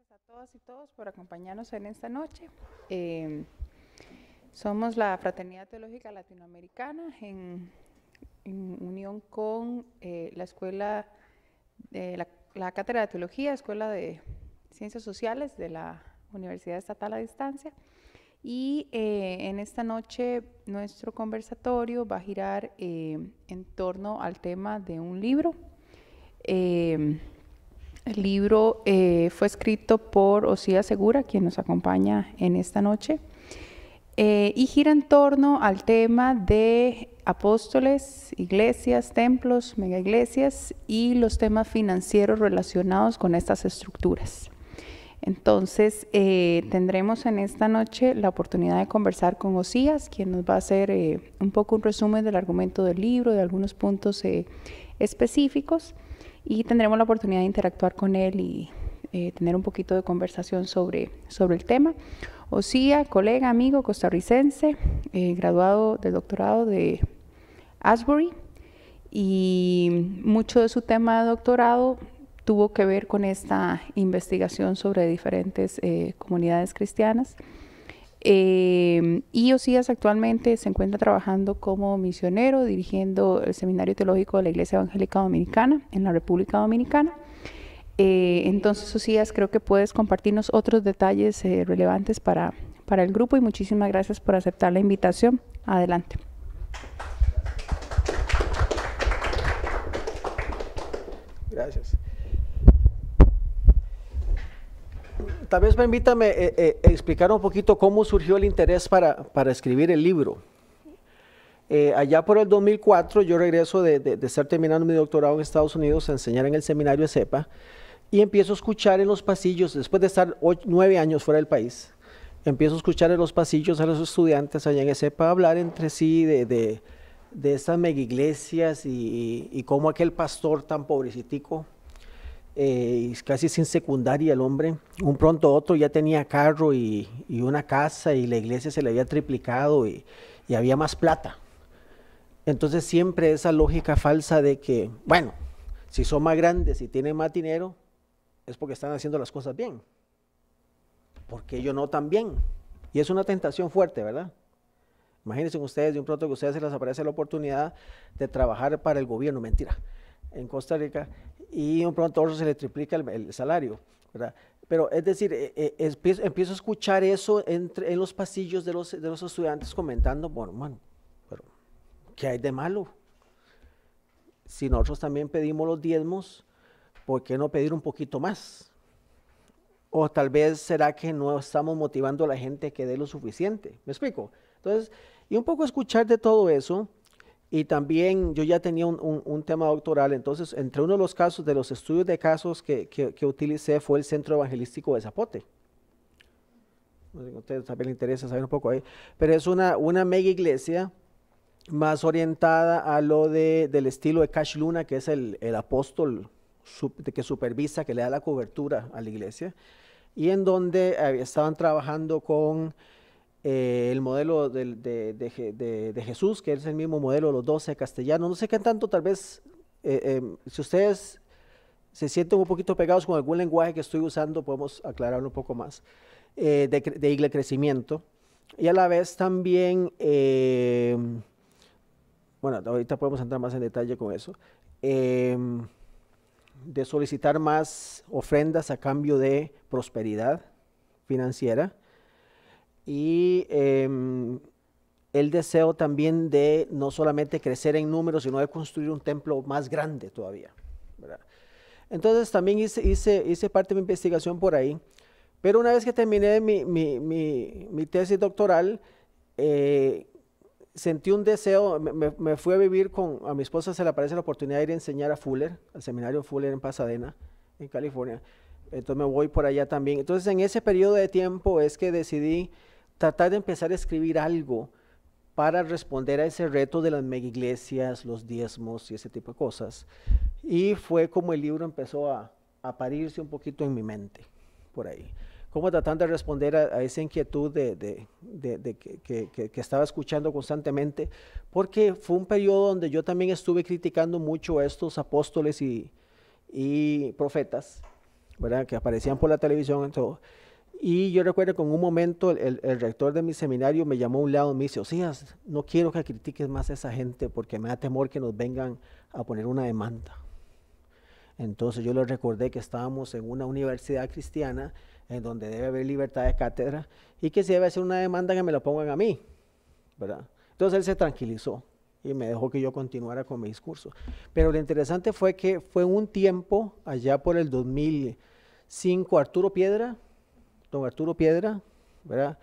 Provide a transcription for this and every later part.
gracias a todas y todos por acompañarnos en esta noche. Eh, somos la Fraternidad Teológica Latinoamericana en, unión con eh, la Escuela, de la, Cátedra de Teología, Escuela de Ciencias Sociales de la Universidad Estatal a Distancia. Y eh, en esta noche nuestro conversatorio va a girar en torno al tema de un libro. El libro eh, fue escrito por Osía Segura, quien nos acompaña en esta noche, eh, y gira en torno al tema de apóstoles, iglesias, templos, megaiglesias y los temas financieros relacionados con estas estructuras. Entonces, eh, tendremos en esta noche la oportunidad de conversar con Osías, quien nos va a hacer un poco un resumen del argumento del libro, de algunos puntos específicos y tendremos la oportunidad de interactuar con él y eh, tener un poquito de conversación sobre, el tema. Osía, colega, amigo costarricense, eh, graduado del doctorado de Asbury y mucho de su tema de doctorado tuvo que ver con esta investigación sobre diferentes eh, comunidades cristianas. Em, y Osías actualmente se encuentra trabajando como misionero, dirigiendo el Seminario Teológico de la Iglesia Evangélica Dominicana en la República Dominicana. Eh, entonces, Osías, creo que puedes compartirnos otros detalles eh, relevantes para, para el grupo y muchísimas gracias por aceptar la invitación. Adelante. Gracias. Tal vez me invítame eh, eh, explicar un poquito cómo surgió el interés para, escribir el libro. Eh, allá por el 2004 yo regreso de, de, estar terminando mi doctorado en Estados Unidos, a enseñar en el seminario de y empiezo a escuchar en los pasillos, después de estar nueve años fuera del país, empiezo a escuchar en los pasillos a los estudiantes allá en ESEPA hablar entre sí de, de, de estas mega iglesias y, y, cómo aquel pastor tan pobrecito... Eh, casi sin secundaria el hombre. Un pronto otro ya tenía carro y, una casa y la iglesia se le había triplicado y, había más plata. Entonces siempre esa lógica falsa de que, bueno, si son más grandes y tienen más dinero, es porque están haciendo las cosas bien. Porque yo no tan bien Y es una tentación fuerte, ¿verdad? Imagínense ustedes, de un pronto que ustedes se les aparece la oportunidad de trabajar para el gobierno, mentira, en Costa Rica, y un pronto a otro se le triplica el, salario, ¿verdad? Pero es decir, eh, eh, empiezo, a escuchar eso entre, en los pasillos de los, de los estudiantes comentando, bueno, bueno, ¿qué hay de malo? Si nosotros también pedimos los diezmos, ¿por qué no pedir un poquito más? O tal vez será que no estamos motivando a la gente que dé lo suficiente. ¿Me explico? Entonces, y un poco escuchar de todo eso, y también yo ya tenía un, un, tema doctoral, entonces entre uno de los casos, de los estudios de casos que, que, utilicé fue el Centro Evangelístico de Zapote. A ustedes también les interesa saber un poco ahí, pero es una, una mega iglesia más orientada a lo de, del estilo de Cash Luna, que es el, el apóstol que supervisa, que le da la cobertura a la iglesia, y en donde eh, estaban trabajando con eh, el modelo de, Jesús, que es el mismo modelo de los 12 castellanos. No sé qué tanto, tal vez, eh, em, si ustedes se sienten un poquito pegados con algún lenguaje que estoy usando, podemos aclararlo un poco más, eh, de, de Crecimiento. Y a la vez también, em, bueno, ahorita podemos entrar más en detalle con eso, em, de solicitar más ofrendas a cambio de prosperidad financiera y em, el deseo también de no solamente crecer en números, sino de construir un templo más grande todavía. Entonces también hice, hice, hice, parte de mi investigación por ahí, pero una vez que terminé mi, mi, mi, mi tesis doctoral, eh, sentí un deseo, me, me, fui a vivir con, a mi esposa se le aparece la oportunidad de ir a enseñar a Fuller, al seminario Fuller en Pasadena, en California. Entonces me voy por allá también. Entonces en ese periodo de tiempo es que decidí tratar de empezar a escribir algo para responder a ese reto de las mega los diezmos y ese tipo de cosas. Y fue como el libro empezó a, a parirse un poquito en mi mente, por ahí. Como tratando de responder a, esa inquietud de, que, estaba escuchando constantemente, porque fue un periodo donde yo también estuve criticando mucho a estos apóstoles y, profetas, que aparecían por la televisión. todo y yo recuerdo que en un momento el, rector de mi seminario me llamó a un lado y me dice, o sea, no quiero que critiques más a esa gente porque me da temor que nos vengan a poner una demanda. Entonces yo le recordé que estábamos en una universidad cristiana en donde debe haber libertad de cátedra y que si debe hacer una demanda que me la pongan a mí, ¿verdad? Entonces él se tranquilizó y me dejó que yo continuara con mi discurso. Pero lo interesante fue que fue un tiempo, allá por el 2005, Arturo Piedra, don Arturo Piedra, ¿verdad?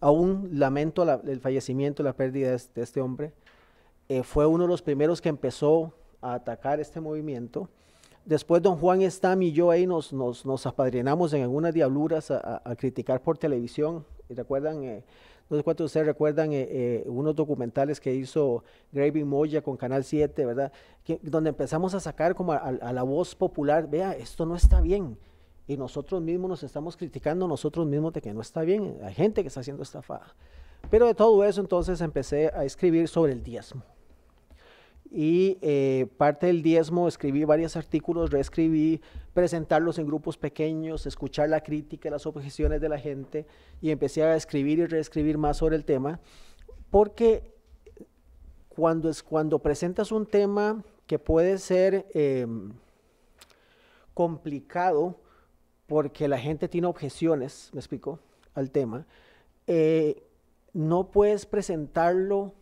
Aún lamento el fallecimiento, la pérdida de, este hombre. Eh, fue uno de los primeros que empezó a atacar este movimiento. Después don Juan Stam y yo ahí nos, nos, apadrinamos en algunas diabluras a, criticar por televisión. ¿Recuerdan? Eh, no sé cuántos ustedes recuerdan eh, eh, unos documentales que hizo Gravy Moya con Canal 7, ¿verdad? Que, donde empezamos a sacar como a, la voz popular, vea, esto no está bien y nosotros mismos nos estamos criticando nosotros mismos de que no está bien, hay gente que está haciendo estafada. Pero de todo eso entonces empecé a escribir sobre el diezmo. Y eh, parte del diezmo escribí varios artículos, reescribí, presentarlos en grupos pequeños, escuchar la crítica, las objeciones de la gente y empecé a escribir y reescribir más sobre el tema. Porque cuando, es, cuando presentas un tema que puede ser em, complicado, porque la gente tiene objeciones, me explico, al tema, eh, no puedes presentarlo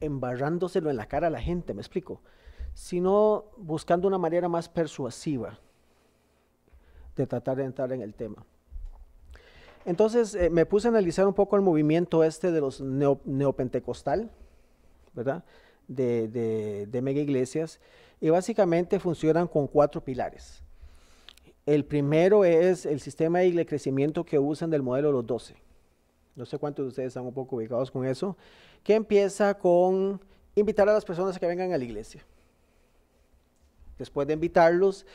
embarrándoselo en la cara a la gente, me explico, sino buscando una manera más persuasiva de tratar de entrar en el tema. Entonces eh, me puse a analizar un poco el movimiento este de los neo, neopentecostal, ¿verdad? de mega iglesias, y básicamente funcionan con cuatro pilares. El primero es el sistema de crecimiento que usan del modelo los 12. No sé cuántos de ustedes están un poco ubicados con eso. Que empieza con invitar a las personas a que vengan a la iglesia. Después de invitarlos,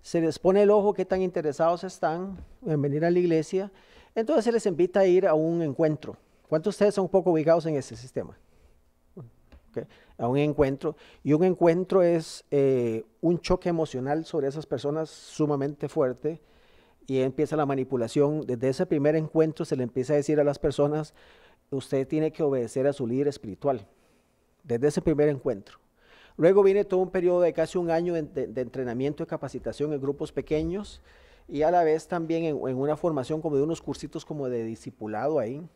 se les pone el ojo qué tan interesados están en venir a la iglesia. Entonces se les invita a ir a un encuentro. ¿Cuántos de ustedes son un poco ubicados en ese sistema? a un encuentro. Y un encuentro es eh, un choque emocional sobre esas personas sumamente fuerte y empieza la manipulación. Desde ese primer encuentro se le empieza a decir a las personas, usted tiene que obedecer a su líder espiritual, desde ese primer encuentro. Luego viene todo un periodo de casi un año de, entrenamiento y capacitación en grupos pequeños y a la vez también en, en, una formación como de unos cursitos como de discipulado ahí.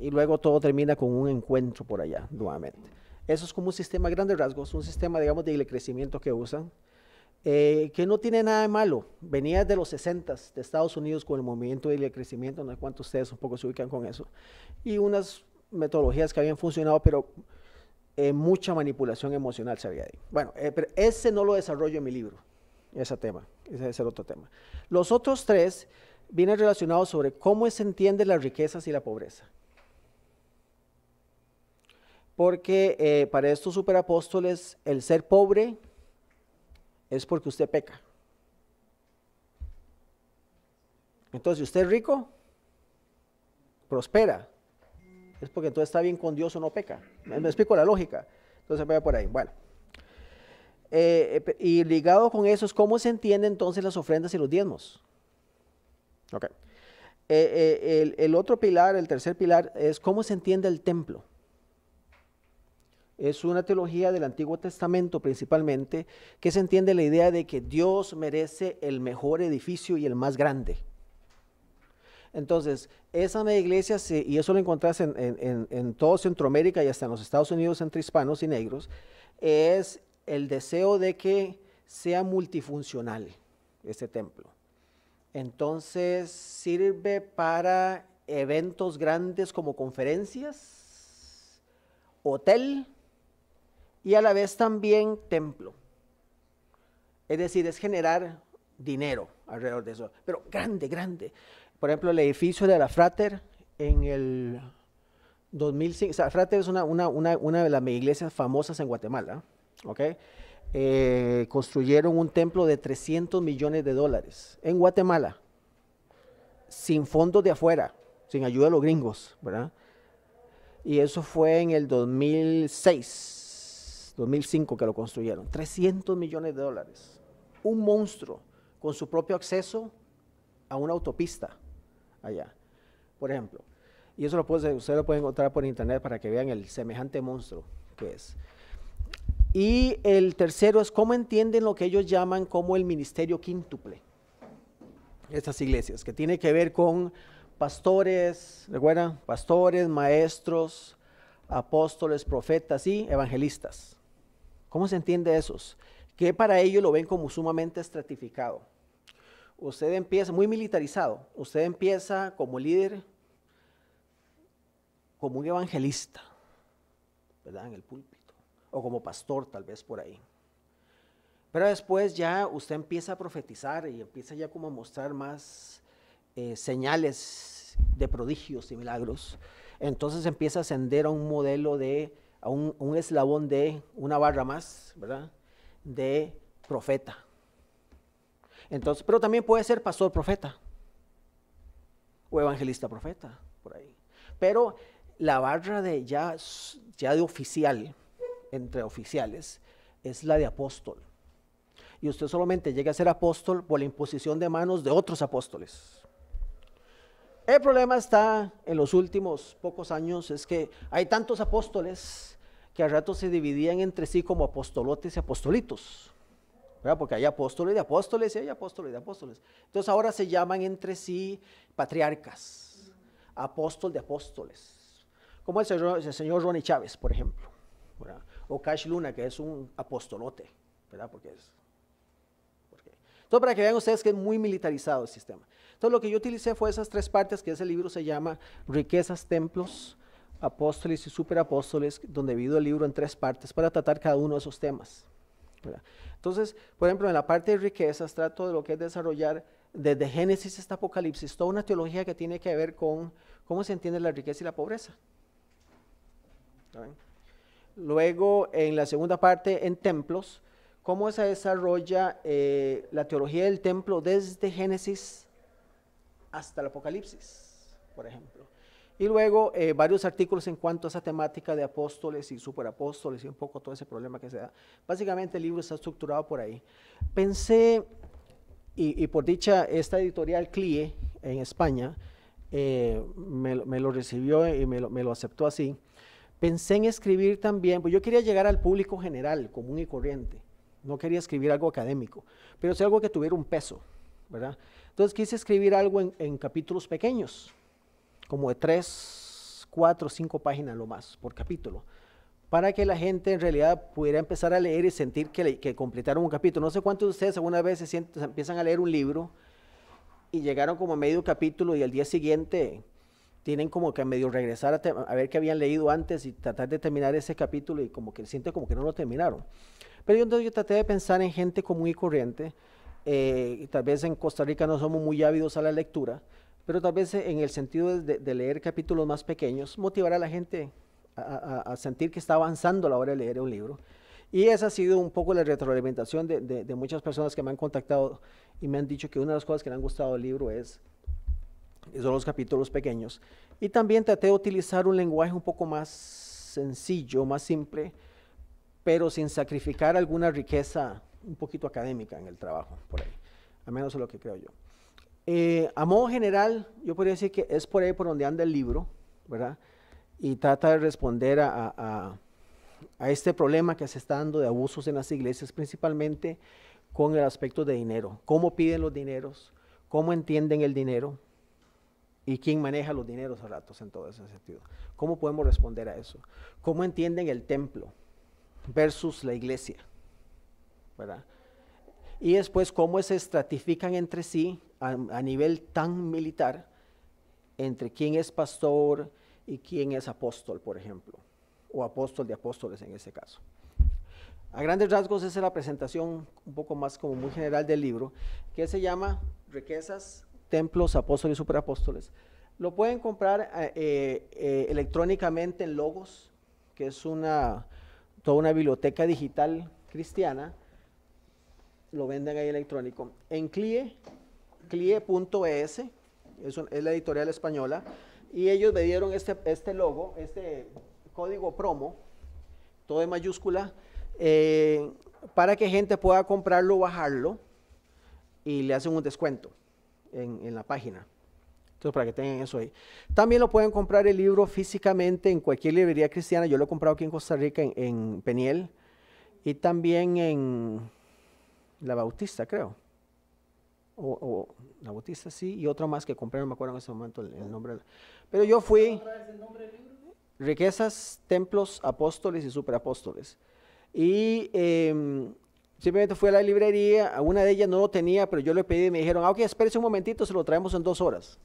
Y luego todo termina con un encuentro por allá nuevamente. Eso es como un sistema a grandes rasgos, un sistema, digamos, de crecimiento que usan, eh, que no tiene nada de malo. Venía de los 60 de Estados Unidos con el movimiento de crecimiento, no sé cuántos ustedes un poco se ubican con eso, y unas metodologías que habían funcionado, pero eh, mucha manipulación emocional se había ahí. Bueno, eh, ese no lo desarrollo en mi libro, ese tema, ese es el otro tema. Los otros tres vienen relacionados sobre cómo se entiende las riquezas y la pobreza porque eh, para estos superapóstoles el ser pobre es porque usted peca. Entonces, si usted es rico, prospera. Es porque entonces está bien con Dios o no peca. Me, explico la lógica. Entonces, vaya por ahí. Bueno. Eh, eh, y ligado con eso es cómo se entienden entonces las ofrendas y los diezmos. Ok. el, otro pilar, el tercer pilar, es cómo se entiende el templo. Es una teología del Antiguo Testamento principalmente que se entiende la idea de que Dios merece el mejor edificio y el más grande. Entonces, esa iglesia, y eso lo encontrás en, todo Centroamérica y hasta en los Estados Unidos entre hispanos y negros, es el deseo de que sea multifuncional ese templo. Entonces, sirve para eventos grandes como conferencias, hotel, y a la vez también templo. Es decir, es generar dinero alrededor de eso, pero grande, grande. Por ejemplo, el edificio de la Frater en el 2005, o sea, Frater es una, de las iglesias famosas en Guatemala, ¿ok? Eh, construyeron un templo de 300 millones de dólares en Guatemala, sin fondos de afuera, sin ayuda de los gringos, ¿verdad? Y eso fue en el 2006. 2005 que lo construyeron. 300 millones de dólares. Un monstruo con su propio acceso a una autopista allá, por ejemplo. Y eso lo puede, usted lo puede encontrar por internet para que vean el semejante monstruo que es. Y el tercero es cómo entienden lo que ellos llaman como el ministerio quíntuple. Estas iglesias, que tiene que ver con pastores, ¿recuerdan? Pastores, maestros, apóstoles, profetas y evangelistas. ¿Cómo se entiende esos? Que para ellos lo ven como sumamente estratificado. Usted empieza muy militarizado, usted empieza como líder, como un evangelista, ¿verdad? En el púlpito, o como pastor tal vez por ahí. Pero después ya usted empieza a profetizar y empieza ya como a mostrar más eh, señales de prodigios y milagros. Entonces empieza a ascender a un modelo de un, eslabón de una barra más, ¿verdad? De profeta. Entonces, pero también puede ser pastor profeta o evangelista profeta, por ahí. Pero la barra de ya, ya de oficial, entre oficiales, es la de apóstol. Y usted solamente llega a ser apóstol por la imposición de manos de otros apóstoles. El problema está en los últimos pocos años, es que hay tantos apóstoles que al rato se dividían entre sí como apostolotes y apostolitos. ¿verdad? Porque hay apóstoles de apóstoles y hay apóstoles de apóstoles. Entonces ahora se llaman entre sí patriarcas, apóstol de apóstoles. Como el señor, el señor Ronnie Chávez, por ejemplo. ¿verdad? O Cash Luna, que es un apostolote, ¿verdad? Porque Porque. Entonces, para que vean ustedes que es muy militarizado el sistema. Entonces lo que yo utilicé fue esas tres partes que ese libro se llama Riquezas, Templos, Apóstoles y Superapóstoles, donde divido el libro en tres partes para tratar cada uno de esos temas. Entonces, por ejemplo, en la parte de riquezas trato de lo que es desarrollar desde Génesis hasta Apocalipsis, toda una teología que tiene que ver con cómo se entiende la riqueza y la pobreza. Luego, en la segunda parte, en templos, cómo se desarrolla eh, la teología del templo desde Génesis hasta el Apocalipsis, por ejemplo. Y luego eh, varios artículos en cuanto a esa temática de apóstoles y superapóstoles y un poco todo ese problema que se da. Básicamente el libro está estructurado por ahí. Pensé, y, por dicha, esta editorial CLIE en España eh, me, lo recibió y me lo, me lo, aceptó así. Pensé en escribir también, pues yo quería llegar al público general, común y corriente. No quería escribir algo académico, pero es algo que tuviera un peso, ¿verdad? Entonces quise escribir algo en, capítulos pequeños, como de tres, cuatro, cinco páginas lo más por capítulo, para que la gente en realidad pudiera empezar a leer y sentir que, completaron un capítulo. No sé cuántos de ustedes alguna vez empiezan a leer un libro y llegaron como a medio capítulo y al día siguiente tienen como que medio regresar a, ver qué habían leído antes y tratar de terminar ese capítulo y como que sienten como que no lo terminaron. Pero yo entonces yo traté de pensar en gente común y corriente eh, tal vez en Costa Rica no somos muy ávidos a la lectura, pero tal vez en el sentido de, leer capítulos más pequeños, motivar a la gente a, sentir que está avanzando a la hora de leer un libro. Y esa ha sido un poco la retroalimentación de, muchas personas que me han contactado y me han dicho que una de las cosas que le han gustado del libro es son los capítulos pequeños. Y también traté de utilizar un lenguaje un poco más sencillo, más simple, pero sin sacrificar alguna riqueza un poquito académica en el trabajo, por ahí. al menos es lo que creo yo. Eh, a modo general, yo podría decir que es por ahí por donde anda el libro, ¿verdad? Y trata de responder a, a, a este problema que se está dando de abusos en las iglesias, principalmente con el aspecto de dinero. ¿Cómo piden los dineros? ¿Cómo entienden el dinero? ¿Y quién maneja los dineros a ratos en todo ese sentido? ¿Cómo podemos responder a eso? ¿Cómo entienden el templo versus la iglesia? ¿verdad? Y después cómo se estratifican entre sí a, nivel tan militar, entre quién es pastor y quién es apóstol, por ejemplo, o apóstol de apóstoles en ese caso. A grandes rasgos, esa es la presentación un poco más como muy general del libro, que se llama Riquezas, Templos, Apóstoles y Superapóstoles. Lo pueden comprar eh, eh, electrónicamente en Logos, que es una, toda una biblioteca digital cristiana, lo venden ahí electrónico. En CLIE, CLIE.es, es, la editorial española, y ellos me dieron este, este logo, este código promo, todo en mayúscula, eh, para que gente pueda comprarlo, bajarlo y le hacen un descuento en, la página. Entonces, para que tengan eso ahí. También lo pueden comprar el libro físicamente en cualquier librería cristiana. Yo lo he comprado aquí en Costa Rica, en Peniel. Y también en, la Bautista, creo. O, la Bautista, sí, y otra más que compré, no me acuerdo en ese momento el, nombre. Pero yo fui... Riquezas, templos, apóstoles y superapóstoles. Y em, simplemente fui a la librería, a una de ellas no lo tenía, pero yo le pedí y me dijeron, ah, ok, espérese un momentito, se lo traemos en dos horas.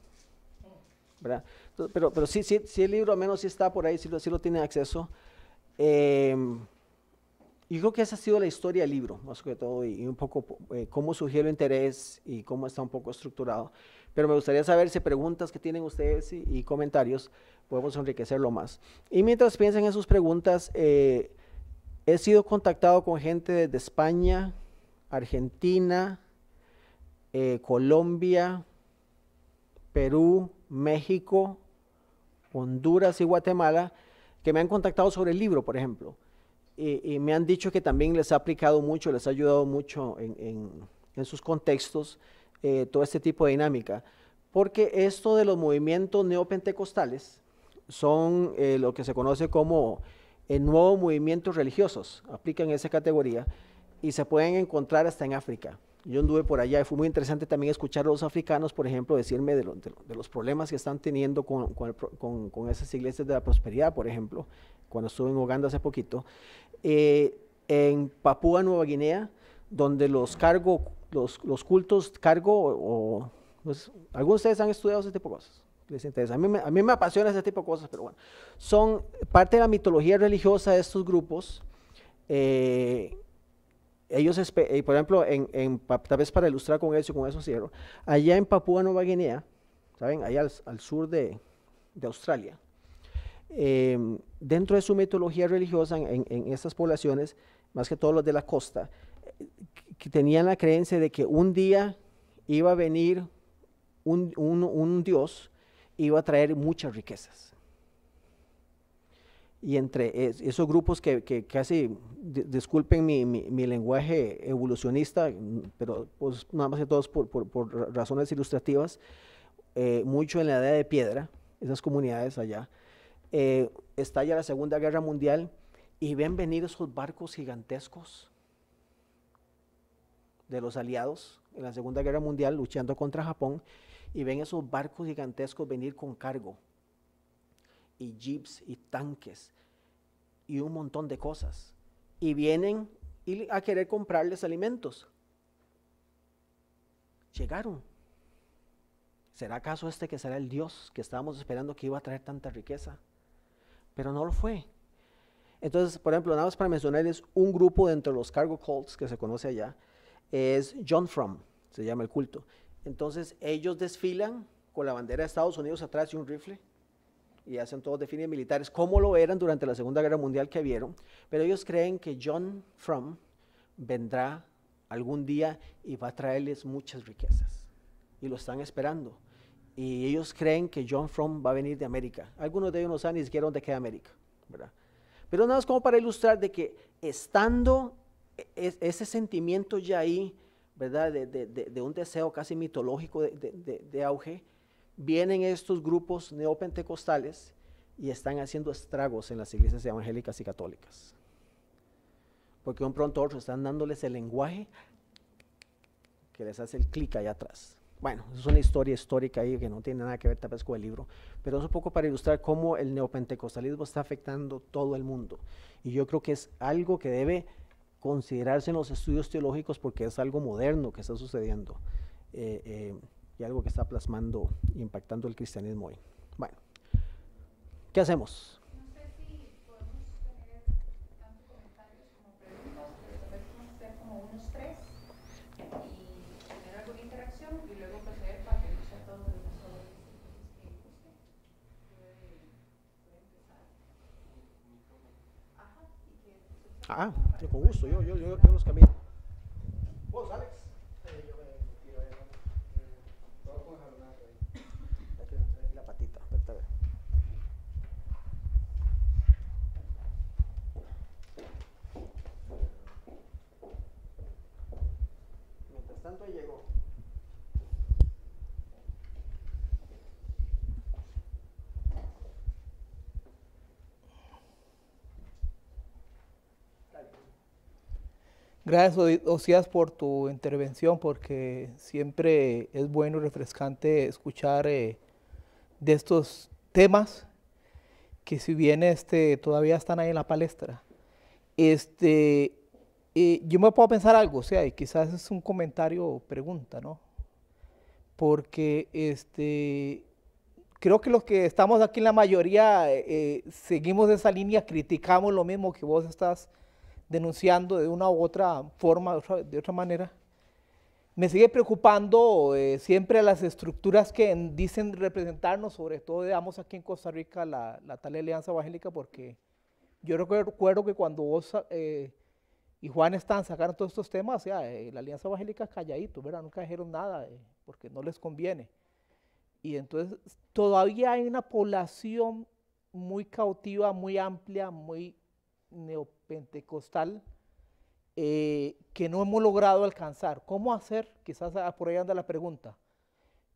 Oh. ¿Verdad? pero, pero sí, sí, sí, el libro al menos sí está por ahí, sí lo, sí lo tiene acceso. Eh, y creo que esa ha sido la historia del libro, más que todo, y, un poco eh, cómo surgió el interés y cómo está un poco estructurado. Pero me gustaría saber si preguntas que tienen ustedes y, comentarios podemos enriquecerlo más. Y mientras piensen en sus preguntas, eh, he sido contactado con gente de España, Argentina, eh, Colombia, Perú, México, Honduras y Guatemala, que me han contactado sobre el libro, por ejemplo y me han dicho que también les ha aplicado mucho, les ha ayudado mucho en, en, sus contextos eh, todo este tipo de dinámica, porque esto de los movimientos neopentecostales son eh, lo que se conoce como eh, nuevos movimientos religiosos, aplican esa categoría y se pueden encontrar hasta en África. Yo anduve por allá y fue muy interesante también escuchar a los africanos, por ejemplo, decirme de, de, los problemas que están teniendo con, con, con, esas iglesias de la prosperidad, por ejemplo, cuando estuve en Uganda hace poquito. Eh, en Papúa Nueva Guinea, donde los cargo, los, cultos cargo o... Pues, algunos de ustedes han estudiado ese tipo de cosas. Les interesa. A mí, me, a mí me apasiona ese tipo de cosas, pero bueno. Son parte de la mitología religiosa de estos grupos. Eh, ellos, y eh, por ejemplo, en, tal vez para ilustrar con eso, con eso cierro, allá en Papúa Nueva Guinea, ¿saben? Allá al, al sur de, de Australia, Em, dentro de su mitología religiosa en, en, estas poblaciones, más que todos los de la costa, que tenían la creencia de que un día iba a venir un, un, un dios, iba a traer muchas riquezas. Y entre esos grupos que, casi, disculpen mi, lenguaje evolucionista, pero pues nada más que todos por, razones ilustrativas, eh, mucho en la edad de piedra, esas comunidades allá, eh, estalla la Segunda Guerra Mundial y ven venir esos barcos gigantescos de los aliados en la Segunda Guerra Mundial luchando contra Japón y ven esos barcos gigantescos venir con cargo y jeeps y tanques y un montón de cosas y vienen a querer comprarles alimentos. Llegaron. ¿Será acaso este que será el Dios que estábamos esperando que iba a traer tanta riqueza? pero no lo fue. Entonces, por ejemplo, nada más para mencionarles un grupo dentro de los cargo cults que se conoce allá, es John Fromm, se llama el culto. Entonces, ellos desfilan con la bandera de Estados Unidos atrás y un rifle y hacen todos fines militares, como lo eran durante la Segunda Guerra Mundial que vieron, pero ellos creen que John Fromm vendrá algún día y va a traerles muchas riquezas y lo están esperando y ellos creen que John Fromm va a venir de América. Algunos de ellos no saben ni siquiera dónde queda América, ¿verdad? Pero nada más como para ilustrar de que estando e, e, ese sentimiento ya ahí, ¿verdad? De, un deseo casi mitológico de, auge, vienen estos grupos neopentecostales y están haciendo estragos en las iglesias evangélicas y católicas. Porque un pronto otro están dándoles el lenguaje que les hace el clic allá atrás bueno, es una historia histórica ahí que no tiene nada que ver tal vez con el libro, pero es un poco para ilustrar cómo el neopentecostalismo está afectando todo el mundo. Y yo creo que es algo que debe considerarse en los estudios teológicos porque es algo moderno que está sucediendo eh, eh, y algo que está plasmando, impactando el cristianismo hoy. Bueno, ¿qué hacemos? Ah, con gusto, yo, yo, yo, yo los camino. ¿Vos, Alex? Gracias, Osías, por tu intervención, porque siempre es bueno y refrescante escuchar eh, de estos temas que si bien este, todavía están ahí en la palestra. Este, eh, yo me puedo pensar algo, o sea, y quizás es un comentario o pregunta, ¿no? Porque este, creo que los que estamos aquí en la mayoría eh, seguimos esa línea, criticamos lo mismo que vos estás denunciando de una u otra forma, de otra, manera. Me sigue preocupando eh, siempre las estructuras que dicen representarnos, sobre todo, digamos, aquí en Costa Rica, la, tal Alianza Evangélica, porque yo recuerdo que cuando vos eh, y Juan están sacando todos estos temas, eh, la Alianza Evangélica calladito, ¿verdad? Nunca dijeron nada, porque no les conviene. Y entonces todavía hay una población muy cautiva, muy amplia, muy neopentecostal eh, que no hemos logrado alcanzar. ¿Cómo hacer? Quizás ah, por ahí anda la pregunta.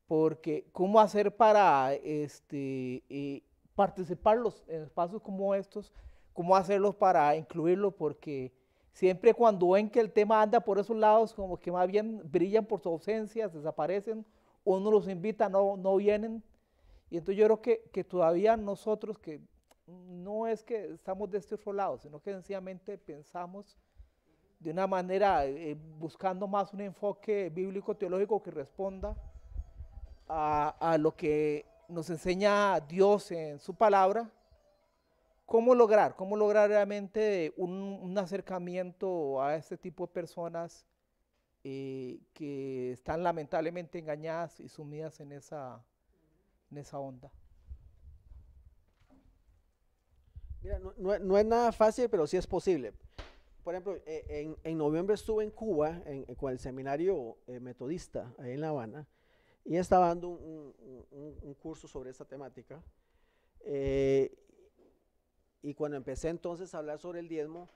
Porque, ¿cómo hacer para este, eh, participar en espacios como estos? ¿Cómo hacerlos para incluirlos? Porque siempre cuando ven que el tema anda por esos lados, como que más bien brillan por su ausencia, desaparecen, uno los invita, no, no vienen. Y entonces yo creo que, que todavía nosotros que no es que estamos de este otro lado, sino que sencillamente pensamos de una manera, eh, buscando más un enfoque bíblico-teológico que responda a, lo que nos enseña Dios en su palabra, cómo lograr, cómo lograr realmente un, acercamiento a este tipo de personas eh, que están lamentablemente engañadas y sumidas en esa onda. Mira, no, es nada fácil, pero sí es posible. Por ejemplo, eh, en, noviembre estuve en Cuba en, con el seminario eh, metodista ahí en La Habana y estaba dando un, curso sobre esta temática. Eh, y cuando empecé entonces a hablar sobre el diezmo,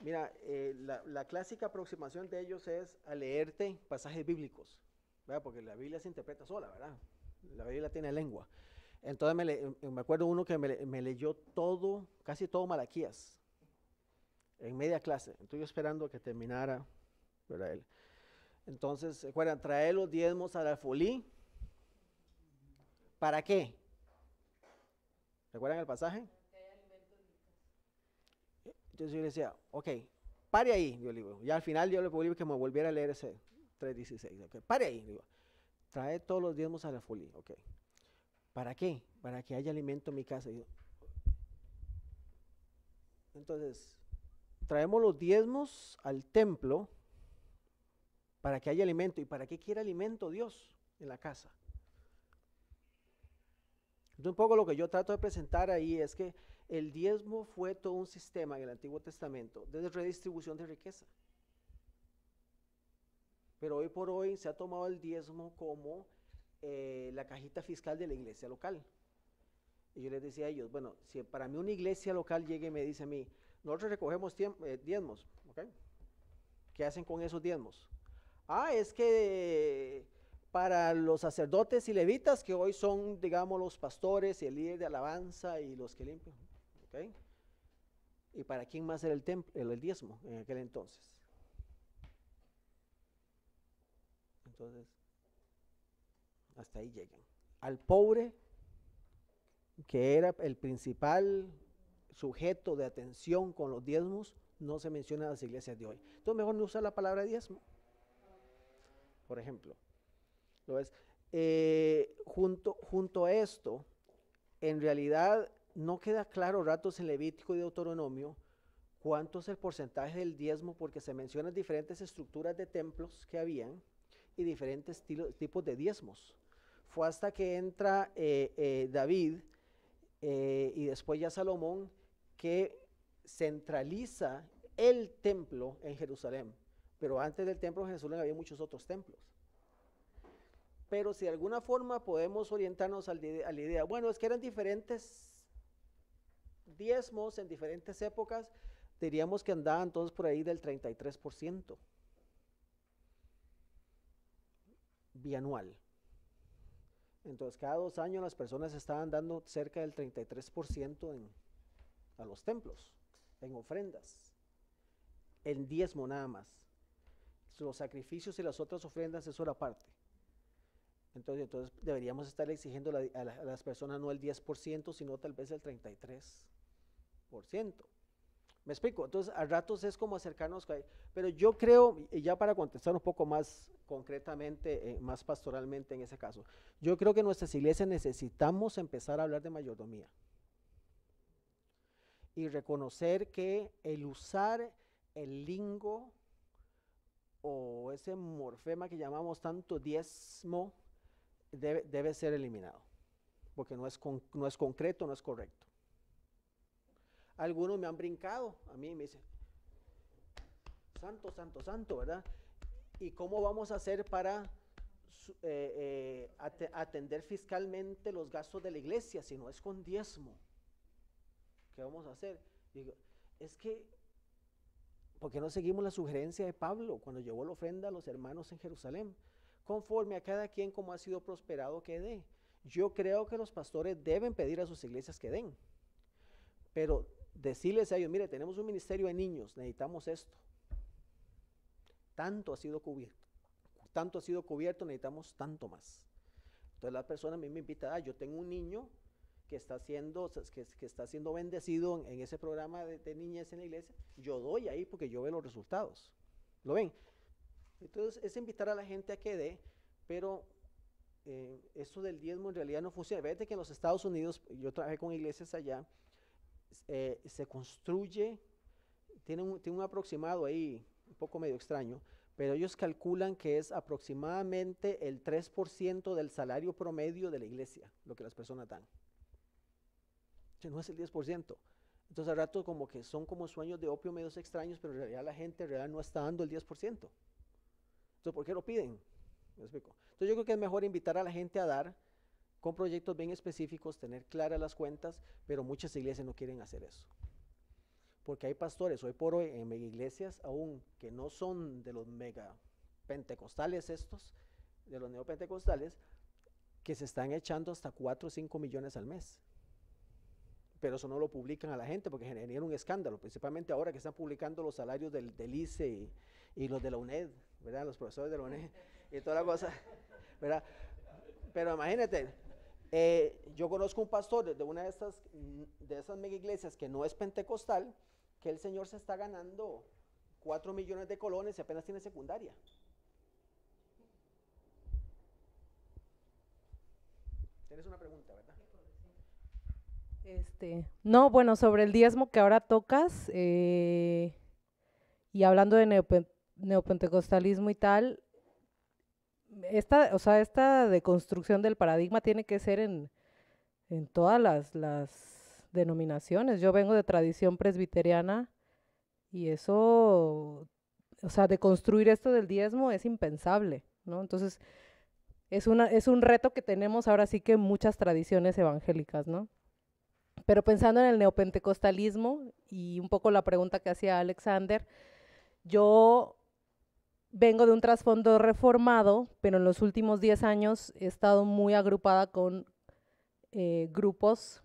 mira, la, la, clásica aproximación de ellos es a leerte pasajes bíblicos, ¿verdad? porque la Biblia se interpreta sola, ¿verdad? La Biblia tiene lengua. Entonces eh, me, acuerdo uno que me, leyó todo, casi todo Malaquías, en media clase. estoy esperando a que terminara, Entonces, recuerdan, trae los diezmos a la folí. ¿Para qué? ¿Recuerdan el pasaje? Entonces yo le decía, ok, pare ahí, yo le digo. Y al final yo le pedí que me volviera a leer ese 3.16. Okay, pare ahí, digo. Trae todos los diezmos a la folía, ok. ¿Para qué? Para que haya alimento en mi casa. entonces, traemos los diezmos al templo para que haya alimento. ¿Y para qué quiere alimento Dios en la casa? un poco lo que yo trato de presentar ahí es que el diezmo fue todo un sistema en el Antiguo Testamento de redistribución de riqueza. Pero hoy por hoy se ha tomado el diezmo como eh, la cajita fiscal de la iglesia local. Y yo les decía a ellos, bueno, si para mí una iglesia local llega y me dice a mí, nosotros recogemos eh, diezmos, ¿Qué hacen con esos diezmos? Ah, es que para los sacerdotes y levitas, que hoy son, digamos, los pastores y el líder de alabanza y los que limpian, ¿ok? ¿Y para quién más era el, templo el diezmo en aquel entonces? Entonces, hasta ahí llegan. Al pobre, que era el principal sujeto de atención con los diezmos, no se menciona en las iglesias de hoy. Entonces mejor no usar la palabra diezmo. Por ejemplo, ¿lo eh, junto, junto a esto, en realidad no queda claro ratos en Levítico y Deuteronomio cuánto es el porcentaje del diezmo porque se mencionan diferentes estructuras de templos que habían y diferentes tipos de diezmos. Fue hasta que entra eh, eh, David eh, y después ya Salomón que centraliza el templo en Jerusalén. Pero antes del templo de Jerusalén había muchos otros templos. Pero si de alguna forma podemos orientarnos a la idea, bueno, es que eran diferentes diezmos en diferentes épocas, diríamos que andaban todos por ahí del 33%. Bianual. Entonces, cada dos años las personas estaban dando cerca del 33% en, a los templos, en ofrendas, en diezmo nada más. Los sacrificios y las otras ofrendas, eso era parte. Entonces, entonces deberíamos estar exigiendo a, las personas no el 10%, sino tal vez el 33%. ¿Me explico? Entonces, a ratos es como acercarnos, pero yo creo, y ya para contestar un poco más concretamente, eh, más pastoralmente en ese caso. Yo creo que en nuestras iglesias necesitamos empezar a hablar de mayordomía y reconocer que el usar el lingo o ese morfema que llamamos tanto diezmo debe, ser eliminado, porque no es, no es concreto, no es correcto. Algunos me han brincado a mí me dicen, santo, santo, santo, ¿verdad? y cómo vamos a hacer para eh, eh, atender fiscalmente los gastos de la iglesia, si no es con diezmo. ¿Qué vamos a hacer? Digo, es que, ¿por qué no seguimos la sugerencia de Pablo cuando llevó la ofrenda a los hermanos en Jerusalén? Conforme a cada quien como ha sido prosperado que dé. Yo creo que los pastores deben pedir a sus iglesias que den, pero decirles a ellos, mire, tenemos un ministerio de niños, necesitamos esto. Tanto ha sido cubierto. Tanto ha sido cubierto, necesitamos tanto más. Entonces la persona a mí me invita, ah, yo tengo un niño que está siendo, que, está siendo bendecido en, ese programa de, niñez en la iglesia, yo doy ahí porque yo veo los resultados. ¿Lo ven? Entonces es invitar a la gente a que dé, pero eh, eso del diezmo en realidad no funciona. Vete que en los Estados Unidos, yo trabajé con iglesias allá, eh, se construye, tiene un, tiene un aproximado ahí, un poco medio extraño, pero ellos calculan que es aproximadamente el 3% del salario promedio de la iglesia, lo que las personas dan. que no es el 10%. Entonces al rato como que son como sueños de opio medios extraños, pero en realidad la gente en no está dando el 10%. Entonces, ¿por qué lo piden? explico. Entonces yo creo que es mejor invitar a la gente a dar con proyectos bien específicos, tener claras las cuentas, pero muchas iglesias no quieren hacer eso porque hay pastores hoy por hoy en mega iglesias aún que no son de los mega pentecostales estos, de los neopentecostales, que se están echando hasta 4 o 5 millones al mes. Pero eso no lo publican a la gente porque genera un escándalo, principalmente ahora que están publicando los salarios del, ICE y, los de la UNED, ¿verdad? Los profesores de la UNED y toda la cosa, ¿verdad? Pero imagínate, eh, yo conozco un pastor de una de estas, de esas mega iglesias que no es pentecostal, que el señor se está ganando cuatro millones de colones y apenas tiene secundaria. Tienes una pregunta, ¿verdad? Este, no, bueno, sobre el diezmo que ahora tocas, eh, y hablando de neopentecostalismo y tal, esta, o sea, esta deconstrucción del paradigma tiene que ser en, todas las denominaciones. Yo vengo de tradición presbiteriana y eso, o sea, de construir esto del diezmo es impensable, ¿no? Entonces, es, una, es un reto que tenemos ahora sí que muchas tradiciones evangélicas, ¿no? Pero pensando en el neopentecostalismo y un poco la pregunta que hacía Alexander, yo vengo de un trasfondo reformado, pero en los últimos 10 años he estado muy agrupada con eh, grupos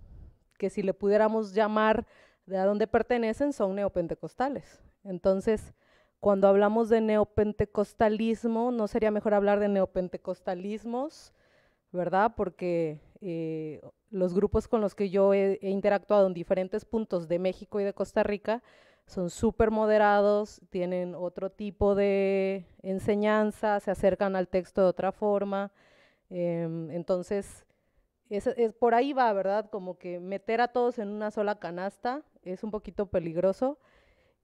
que si le pudiéramos llamar de a dónde pertenecen, son neopentecostales. Entonces, cuando hablamos de neopentecostalismo, no sería mejor hablar de neopentecostalismos, ¿verdad? Porque eh, los grupos con los que yo he, interactuado en diferentes puntos de México y de Costa Rica son súper moderados, tienen otro tipo de enseñanza, se acercan al texto de otra forma. Em, entonces, es, por ahí va, ¿verdad? Como que meter a todos en una sola canasta es un poquito peligroso.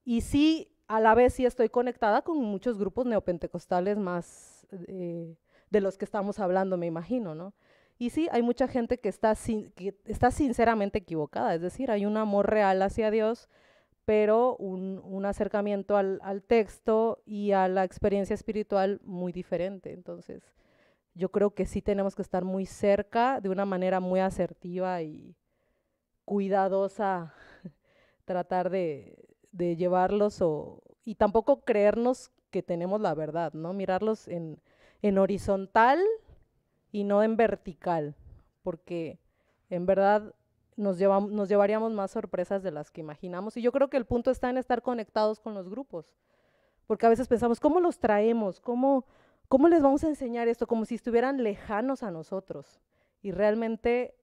Y sí, a la vez sí estoy conectada con muchos grupos neopentecostales más eh, de los que estamos hablando, me imagino, ¿no? Y sí, hay mucha gente que está, que está sinceramente equivocada, es decir, hay un amor real hacia Dios, pero un, acercamiento al, al texto y a la experiencia espiritual muy diferente. Entonces, yo creo que sí tenemos que estar muy cerca de una manera muy asertiva y cuidadosa, tratar de, llevarlos o, y tampoco creernos que tenemos la verdad, ¿no? Mirarlos en, en horizontal y no en vertical, porque en verdad nos, lleva, nos, llevaríamos más sorpresas de las que imaginamos. Y yo creo que el punto está en estar conectados con los grupos, porque a veces pensamos, ¿cómo los traemos? ¿Cómo, ¿Cómo les vamos a enseñar esto? Como si estuvieran lejanos a nosotros. Y realmente,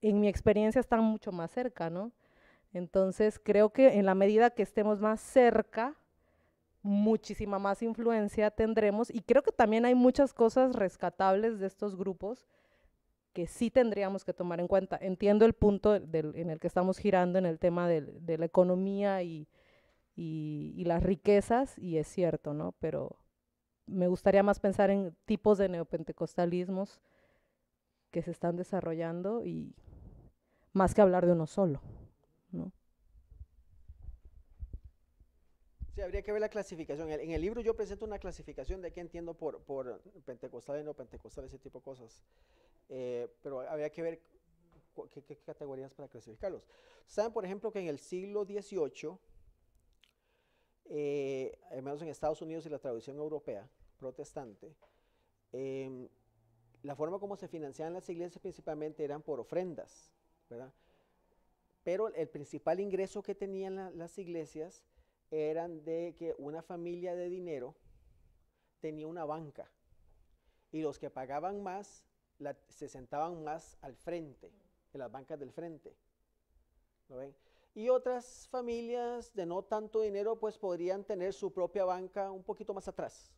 en mi experiencia, están mucho más cerca, ¿no? Entonces, creo que en la medida que estemos más cerca, muchísima más influencia tendremos. Y creo que también hay muchas cosas rescatables de estos grupos que sí tendríamos que tomar en cuenta. Entiendo el punto en el que estamos girando en el tema de la economía y, y las riquezas, y es cierto, ¿no? Pero me gustaría más pensar en tipos de neopentecostalismos que se están desarrollando y más que hablar de uno solo, ¿no? Sí, habría que ver la clasificación. En el, libro yo presento una clasificación de qué entiendo por, por pentecostal y neopentecostal, pentecostal, ese tipo de cosas. Eh, pero habría que ver qué, qué, categorías para clasificarlos. Saben, por ejemplo, que en el siglo XVIII eh, al menos en Estados Unidos y la tradición europea protestante, em, la forma como se financiaban las iglesias principalmente eran por ofrendas, ¿verdad? Pero el principal ingreso que tenían las iglesias eran de que una familia de dinero tenía una banca y los que pagaban más se sentaban más al frente, en las bancas del frente. ¿Lo ven? Y otras familias de no tanto dinero, pues podrían tener su propia banca un poquito más atrás,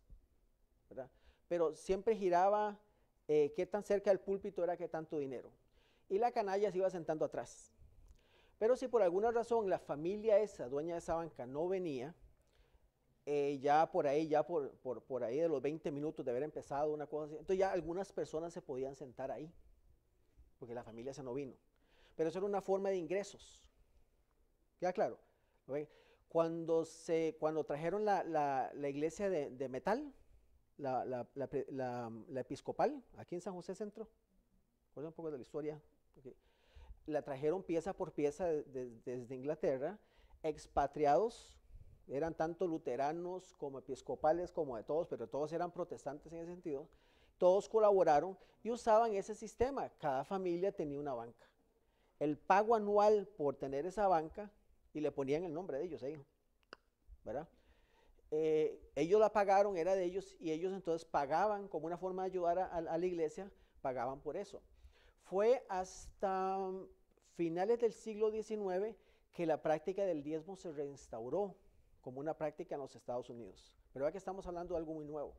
¿verdad? Pero siempre giraba eh, qué tan cerca del púlpito era que tanto dinero. Y la canalla se iba sentando atrás. Pero si por alguna razón la familia esa, dueña de esa banca, no venía, eh, ya por ahí, ya por, por, ahí de los 20 minutos de haber empezado una cosa entonces ya algunas personas se podían sentar ahí, porque la familia se no vino. Pero eso era una forma de ingresos. ¿Queda claro? Cuando, se, cuando trajeron la, la, la iglesia de, de metal, la, la, episcopal, aquí en San José Centro, recuerden un poco de la historia. La trajeron pieza por pieza desde Inglaterra, expatriados, eran tanto luteranos como episcopales, como de todos, pero todos eran protestantes en ese sentido. Todos colaboraron y usaban ese sistema. Cada familia tenía una banca. El pago anual por tener esa banca y le ponían el nombre de ellos ahí, ¿eh, ¿verdad? Eh, ellos la pagaron, era de ellos, y ellos entonces pagaban como una forma de ayudar a, la iglesia, pagaban por eso. Fue hasta finales del siglo XIX que la práctica del diezmo se reinstauró como una práctica en los Estados Unidos. Pero que estamos hablando de algo muy nuevo.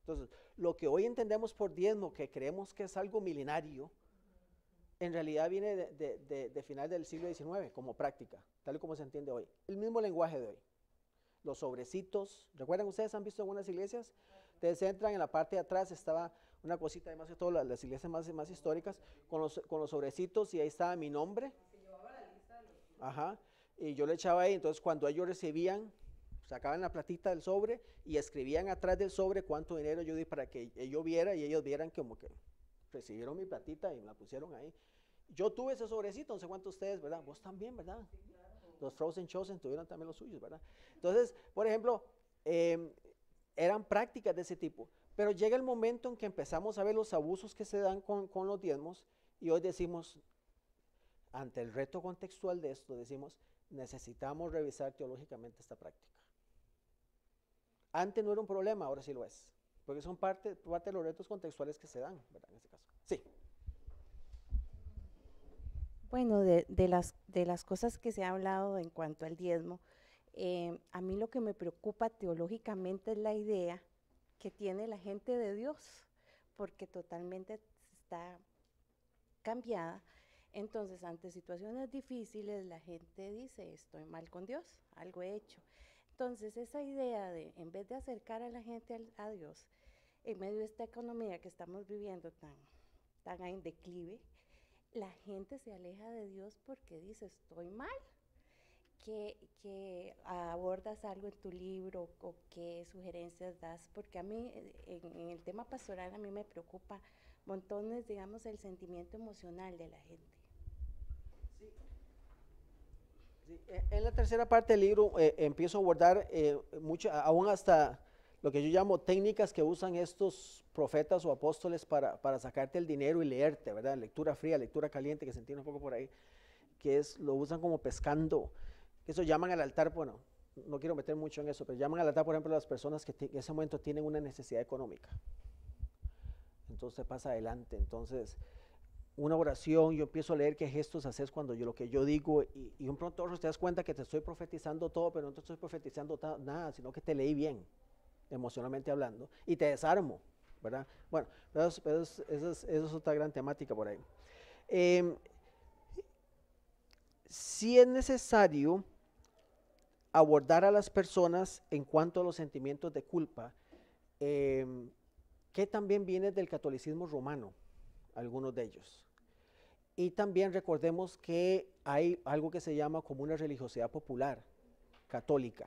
Entonces, lo que hoy entendemos por diezmo, que creemos que es algo milenario, en realidad viene de, final del siglo XIX como práctica, tal y como se entiende hoy. El mismo lenguaje de hoy. Los sobrecitos, ¿recuerdan ustedes? ¿Han visto algunas iglesias? Ustedes entran, en la parte de atrás estaba una cosita, además de todas las, iglesias más, más históricas, con los, sobrecitos y ahí estaba mi nombre. Ajá, y yo le echaba ahí, entonces cuando ellos recibían, sacaban la platita del sobre y escribían atrás del sobre cuánto dinero yo di para que ellos viera y ellos vieran como que recibieron mi platita y me la pusieron ahí. Yo tuve ese sobrecito, no sé cuántos ustedes, ¿verdad? Vos también, ¿verdad? Los Frozen Chosen tuvieron también los suyos, ¿verdad? Entonces, por ejemplo, em, eran prácticas de ese tipo. Pero llega el momento en que empezamos a ver los abusos que se dan con los diezmos y hoy decimos, ante el reto contextual de esto, decimos, necesitamos revisar teológicamente esta práctica. Antes no era un problema, ahora sí lo es porque son parte, parte de los retos contextuales que se dan, ¿verdad? En este caso. Sí. Bueno, de, de, las, de las cosas que se ha hablado en cuanto al diezmo, eh, a mí lo que me preocupa teológicamente es la idea que tiene la gente de Dios, porque totalmente está cambiada. Entonces, ante situaciones difíciles, la gente dice, estoy mal con Dios, algo he hecho. Entonces, esa idea de, en vez de acercar a la gente a Dios, en medio de esta economía que estamos viviendo tan, tan en declive, la gente se aleja de Dios porque dice, estoy mal, que, abordas algo en tu libro o qué sugerencias das, porque a mí en el tema pastoral a mí me preocupa montones, digamos, el sentimiento emocional de la gente E, en la tercera parte del libro eh, empiezo a abordar eh, aún hasta lo que yo llamo técnicas que usan estos profetas o apóstoles para, para, sacarte el dinero y leerte, ¿verdad? Lectura fría, lectura caliente, que se entiende un poco por ahí, que es, lo usan como pescando. Eso llaman al altar, bueno, no quiero meter mucho en eso, pero llaman al altar, por ejemplo, a las personas que en ese momento tienen una necesidad económica. Entonces pasa adelante. Entonces, una oración, yo empiezo a leer qué gestos haces cuando yo lo que yo digo y, y un pronto te das cuenta que te estoy profetizando todo, pero no te estoy profetizando nada, sino que te leí bien, emocionalmente hablando, y te desarmo, ¿verdad? Bueno, pero eso, es, otra gran temática por ahí. Em, si es necesario abordar a las personas en cuanto a los sentimientos de culpa, em, que también viene del catolicismo romano, algunos de ellos. Y también recordemos que hay algo que se llama como una religiosidad popular católica,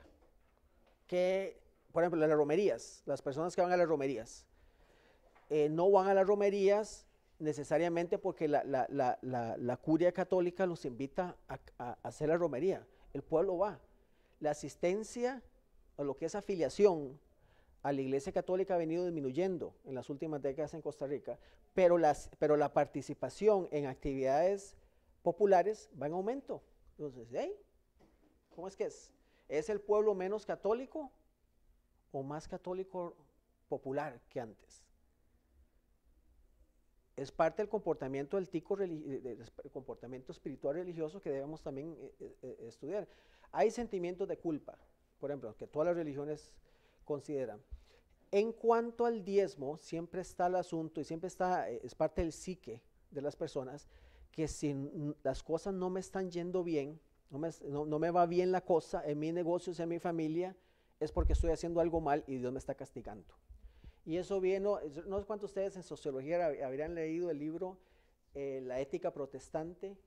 que, por ejemplo, las romerías, las personas que van a las romerías, eh, no van a las romerías necesariamente porque la, curia católica los invita a, a, hacer la romería. El pueblo va. La asistencia, o lo que es afiliación, a la Iglesia Católica ha venido disminuyendo en las últimas décadas en Costa Rica, pero, la participación en actividades populares va en aumento. Entonces, hey, ¿cómo es que es? ¿Es el pueblo menos católico o más católico popular que antes? Es parte del comportamiento del tico, comportamiento espiritual religioso que debemos también eh, eh, eh, estudiar. Hay sentimientos de culpa, por ejemplo, que todas las religiones considera. En cuanto al diezmo, siempre está el asunto y siempre está, eh, es parte del psique de las personas, que si las cosas no me están yendo bien, no me, va bien la cosa en mis negocios, en mi familia, es porque estoy haciendo algo mal y Dios me está castigando. Y eso viene, no sé cuántos ustedes en sociología habrían leído el libro eh, La ética protestante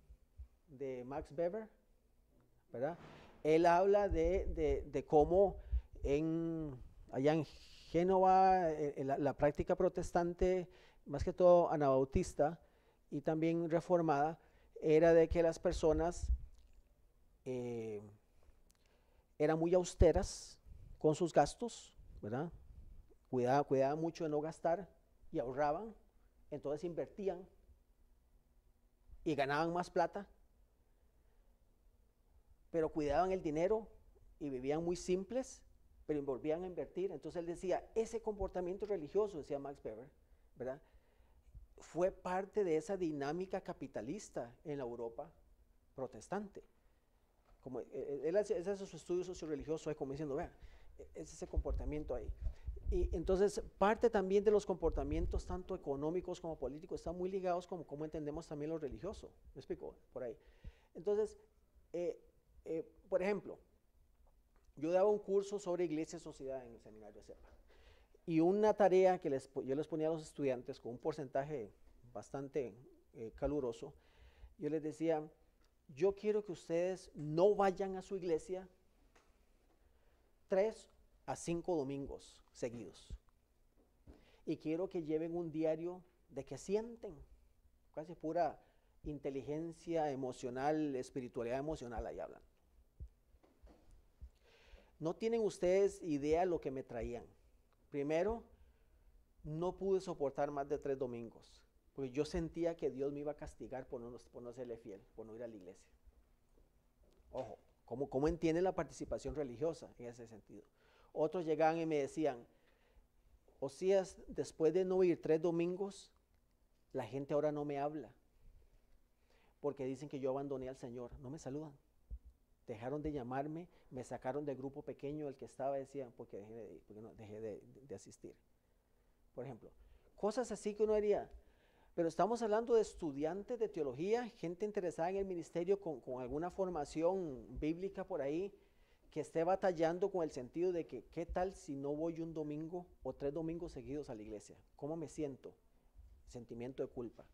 de Max Weber, ¿verdad? Él habla de cómo en allá en Génova, eh, eh, la, práctica protestante, más que todo anabautista y también reformada, era de que las personas eh, eran muy austeras con sus gastos, ¿verdad? Cuidaban mucho de no gastar y ahorraban, entonces invertían y ganaban más plata, pero cuidaban el dinero y vivían muy simples pero volvían a invertir. Entonces él decía, ese comportamiento religioso, decía Max Weber, ¿verdad? fue parte de esa dinámica capitalista en la Europa protestante. Como, eh, eh, él hace, estudios su estudio como diciendo, vean, e-, es ese comportamiento ahí. Y entonces parte también de los comportamientos tanto económicos como políticos están muy ligados como cómo entendemos también lo religioso. ¿Me explico? Por ahí. Entonces, eh, por ejemplo, yo daba un curso sobre iglesia y sociedad en el seminario de Cepa. Y una tarea que yo les ponía a los estudiantes con un porcentaje bastante eh, caluroso, yo les decía, yo quiero que ustedes no vayan a su iglesia tres a cinco domingos seguidos. Y quiero que lleven un diario de que sienten, casi pura inteligencia emocional, espiritualidad emocional, ahí hablan. No tienen ustedes idea lo que me traían. Primero, no pude soportar más de tres domingos, porque yo sentía que Dios me iba a castigar por no, serle fiel, por no ir a la iglesia. Ojo, ¿cómo, ¿cómo entiende la participación religiosa en ese sentido? Otros llegaban y me decían, o Osías, después de no ir tres domingos, la gente ahora no me habla, porque dicen que yo abandoné al Señor, no me saludan dejaron de llamarme, me sacaron del grupo pequeño el que estaba, decían, porque dejé no, dejé de, asistir. Por ejemplo, cosas así que uno haría. Pero estamos hablando de estudiantes de teología, gente interesada en el ministerio con, con alguna formación bíblica por ahí, que esté batallando con el sentido de que, ¿qué tal si no voy un domingo o tres domingos seguidos a la iglesia? ¿Cómo me siento? Sentimiento de culpa.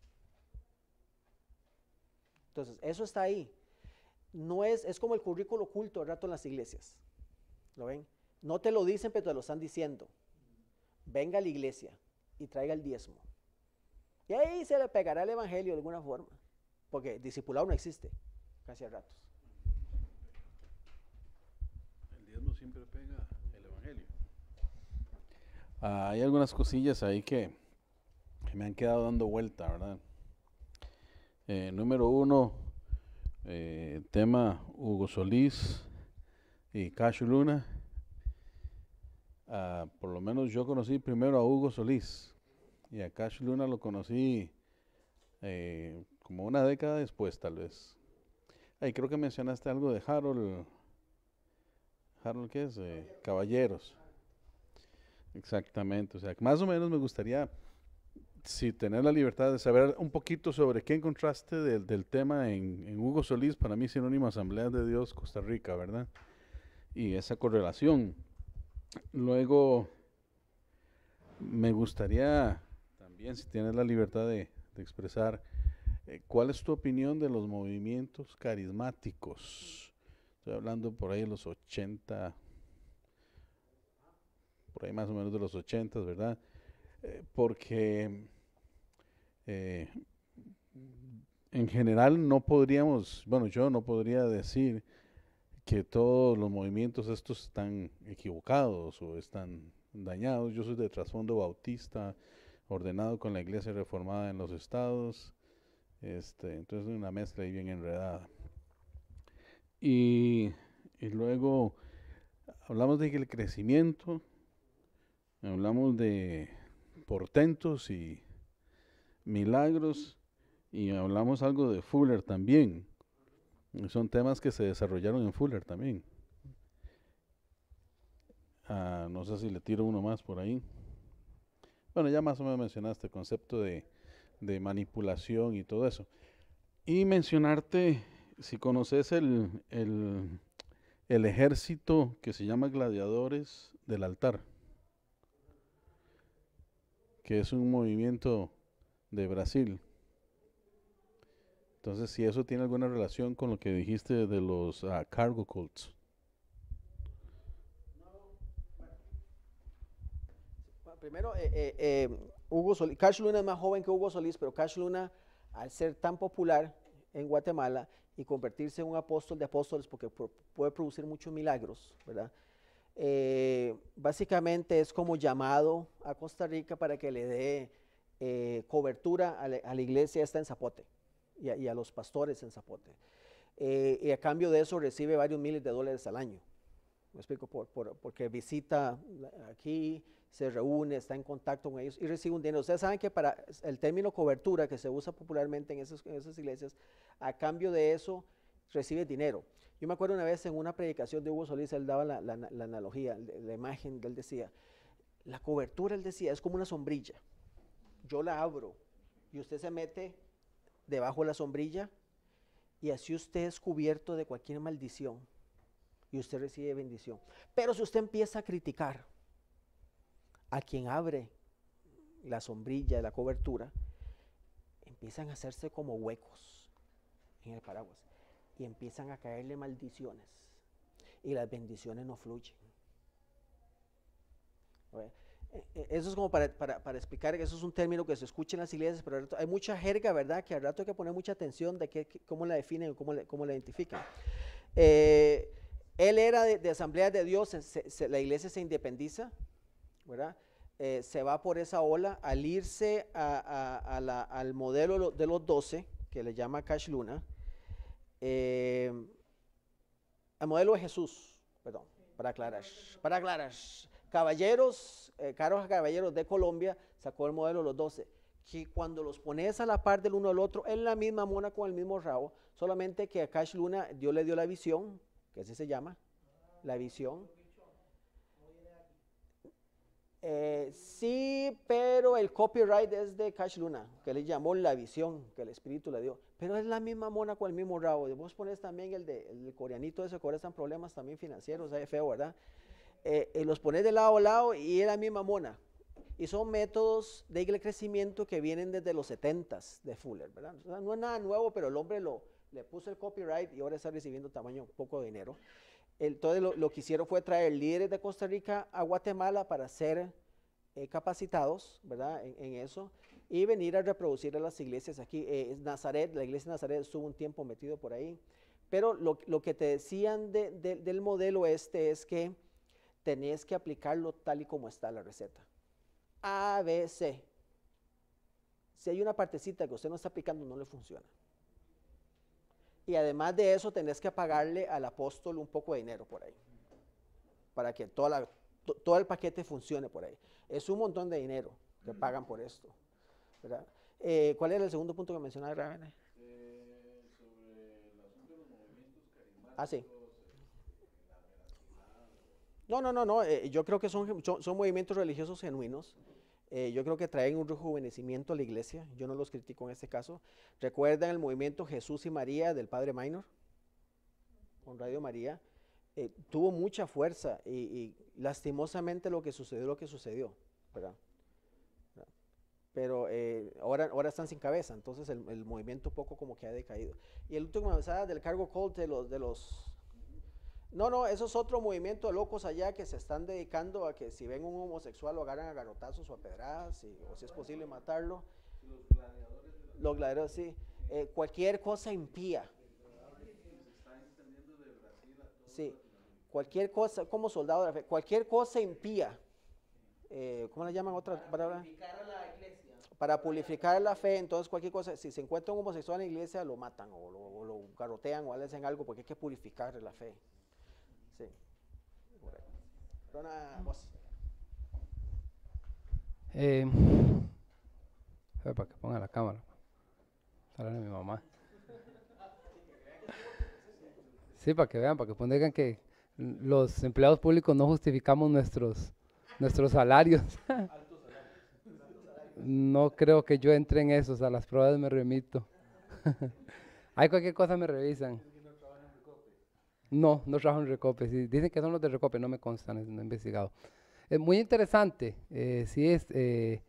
Entonces, eso está ahí no es, es como el currículo oculto al rato en las iglesias. ¿Lo ven? No te lo dicen, pero te lo están diciendo. Venga a la iglesia y traiga el diezmo. Y ahí se le pegará el evangelio de alguna forma. Porque discipulado no existe, casi a ratos. El diezmo siempre pega el evangelio. Ah, hay algunas cosillas ahí que, me han quedado dando vuelta, ¿verdad? Eh, número uno, eh, tema Hugo Solís y Cash Luna. Ah, por lo menos yo conocí primero a Hugo Solís y a Cash Luna lo conocí eh, como una década después tal vez. Ay, creo que mencionaste algo de Harold. Harold, ¿qué es? Eh, Caballeros. Exactamente, o sea, más o menos me gustaría si tener la libertad de saber un poquito sobre qué encontraste del tema en, Hugo Solís, para mí sinónimo Asamblea de Dios Costa Rica, ¿verdad? Y esa correlación. Luego, me gustaría también, si tienes la libertad de, expresar, eh, ¿cuál es tu opinión de los movimientos carismáticos? Estoy hablando por ahí de los 80, por ahí más o menos de los 80, ¿verdad? Eh, porque eh, en general no podríamos, bueno, yo no podría decir que todos los movimientos estos están equivocados o están dañados. Yo soy de trasfondo bautista, ordenado con la iglesia reformada en los estados. Este, entonces una mezcla ahí bien enredada. Y, y luego hablamos de que el crecimiento, hablamos de portentos y milagros, y hablamos algo de Fuller también. Son temas que se desarrollaron en Fuller también. Ah, no sé si le tiro uno más por ahí. Bueno, ya más o menos mencionaste el concepto de, de manipulación y todo eso. Y mencionarte, si conoces el, el ejército que se llama Gladiadores del Altar que es un movimiento de Brasil. Entonces, si eso tiene alguna relación con lo que dijiste de los ah, cargo cults. Primero, eh, eh, eh, Hugo Solís, Cash Luna es más joven que Hugo Solís, pero Cash Luna, al ser tan popular en Guatemala y convertirse en un apóstol de apóstoles, porque puede producir muchos milagros, ¿verdad? Eh, básicamente es como llamado a Costa Rica para que le dé eh, cobertura a la, iglesia está en Zapote y a, los pastores en Zapote. Eh, y a cambio de eso recibe varios miles de dólares al año. Me explico, porque visita aquí, se reúne, está en contacto con ellos y recibe un dinero. Ustedes saben que para el término cobertura que se usa popularmente en esas, en esas iglesias, a cambio de eso recibe dinero. Yo me acuerdo una vez en una predicación de Hugo Solís, él daba la, analogía, la imagen él decía. La cobertura, él decía, es como una sombrilla. Yo la abro y usted se mete debajo de la sombrilla y así usted es cubierto de cualquier maldición y usted recibe bendición. Pero si usted empieza a criticar a quien abre la sombrilla, la cobertura, empiezan a hacerse como huecos en el paraguas y empiezan a caerle maldiciones y las bendiciones no fluyen. E, e, eso es como para, para, para, explicar, eso es un término que se escucha en las iglesias, pero hay mucha jerga, ¿verdad? Que al rato hay que poner mucha atención de que, cómo la definen, cómo, cómo la identifican. Eh, él era de, Asamblea de Dios, la iglesia se independiza, ¿verdad? Eh, se va por esa ola, al irse al modelo de los doce, que le llama Cash Luna, Em, el modelo de Jesús, perdón, para aclarar, para aclarar. Caballeros, eh, caros caballeros de Colombia, sacó el modelo los 12, que cuando los pones a la par del uno al otro, en la misma mona con el mismo rabo, solamente que a Cash Luna Dios le dio la visión, que así se llama, la visión, eh, sí, pero el copyright es de Cash Luna, que le llamó la visión que el espíritu le dio. Pero es la misma mona con el mismo rabo. Y vos pones también el de coreanito ese que ahora están problemas también financieros, es feo, ¿verdad? Y eh, eh, los pones de lado a lado y es la misma mona. Y son métodos de crecimiento que vienen desde los 70 de Fuller, ¿verdad? No, no es nada nuevo, pero el hombre lo, le puso el copyright y ahora está recibiendo tamaño, poco de dinero. Entonces lo, que hicieron fue traer líderes de Costa Rica a Guatemala para ser eh, capacitados, ¿verdad? En, eso, y venir a reproducir a las iglesias aquí. Eh, Nazaret, la iglesia de Nazaret estuvo un tiempo metido por ahí. Pero lo, que te decían del modelo este es que tenés que aplicarlo tal y como está la receta. A, B, C. Si hay una partecita que usted no está aplicando, no le funciona y además de eso tenés que pagarle al apóstol un poco de dinero por ahí, para que toda la, todo el paquete funcione por ahí. Es un montón de dinero que pagan por esto. Eh, ¿Cuál era el segundo punto que mencionaba Ravena? sobre los movimientos carismáticos. Ah, sí. No, no, no, no. Eh, yo creo que son, son movimientos religiosos genuinos eh, yo creo que traen un rejuvenecimiento a la iglesia, yo no los critico en este caso. ¿Recuerdan el movimiento Jesús y María del Padre Minor? Con Radio María. Eh, tuvo mucha fuerza y, lastimosamente lo que sucedió, lo que sucedió, Pero eh, ahora, ahora están sin cabeza, entonces el, movimiento poco como que ha decaído. Y el último mensaje del cargo Colt los, de los no, no, eso es otro movimiento de locos allá que se están dedicando a que si ven un homosexual lo agarran a garrotazos o a pedradas, o si es posible matarlo. Los gladiadores. sí. Eh, cualquier cosa impía. Sí, cualquier cosa, como soldado de la fe, cualquier cosa impía. Eh, ¿Cómo le llaman otra palabra? Para purificar a la iglesia. Para purificar la fe, entonces cualquier cosa, si se encuentra un homosexual en la iglesia, lo matan o lo, o lo garrotean o le hacen algo, porque hay que purificar la fe. Sí. vos. Eh, para que ponga la cámara. mi mamá. Sí, para que vean, para que pongan que los empleados públicos no justificamos nuestros, nuestros salarios. no creo que yo entre en esos, a las pruebas me remito. Hay cualquier cosa me revisan. No, no trabajan en Recope. dicen que son los de Recope, no me constan, no he investigado. Es muy interesante. Eh, sí es. Eh,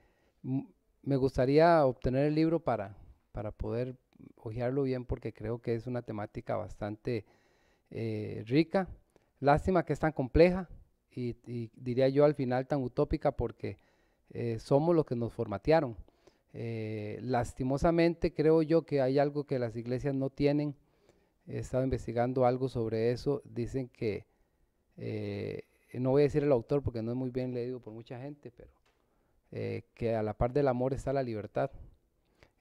me gustaría obtener el libro para, para poder hojearlo bien porque creo que es una temática bastante eh, rica. Lástima que es tan compleja y, y, diría yo al final tan utópica porque somos los que nos formatearon. lastimosamente creo yo que hay algo que las iglesias no tienen he estado investigando algo sobre eso, dicen que, eh, no voy a decir el autor porque no es muy bien leído por mucha gente, pero eh, que a la par del amor está la libertad.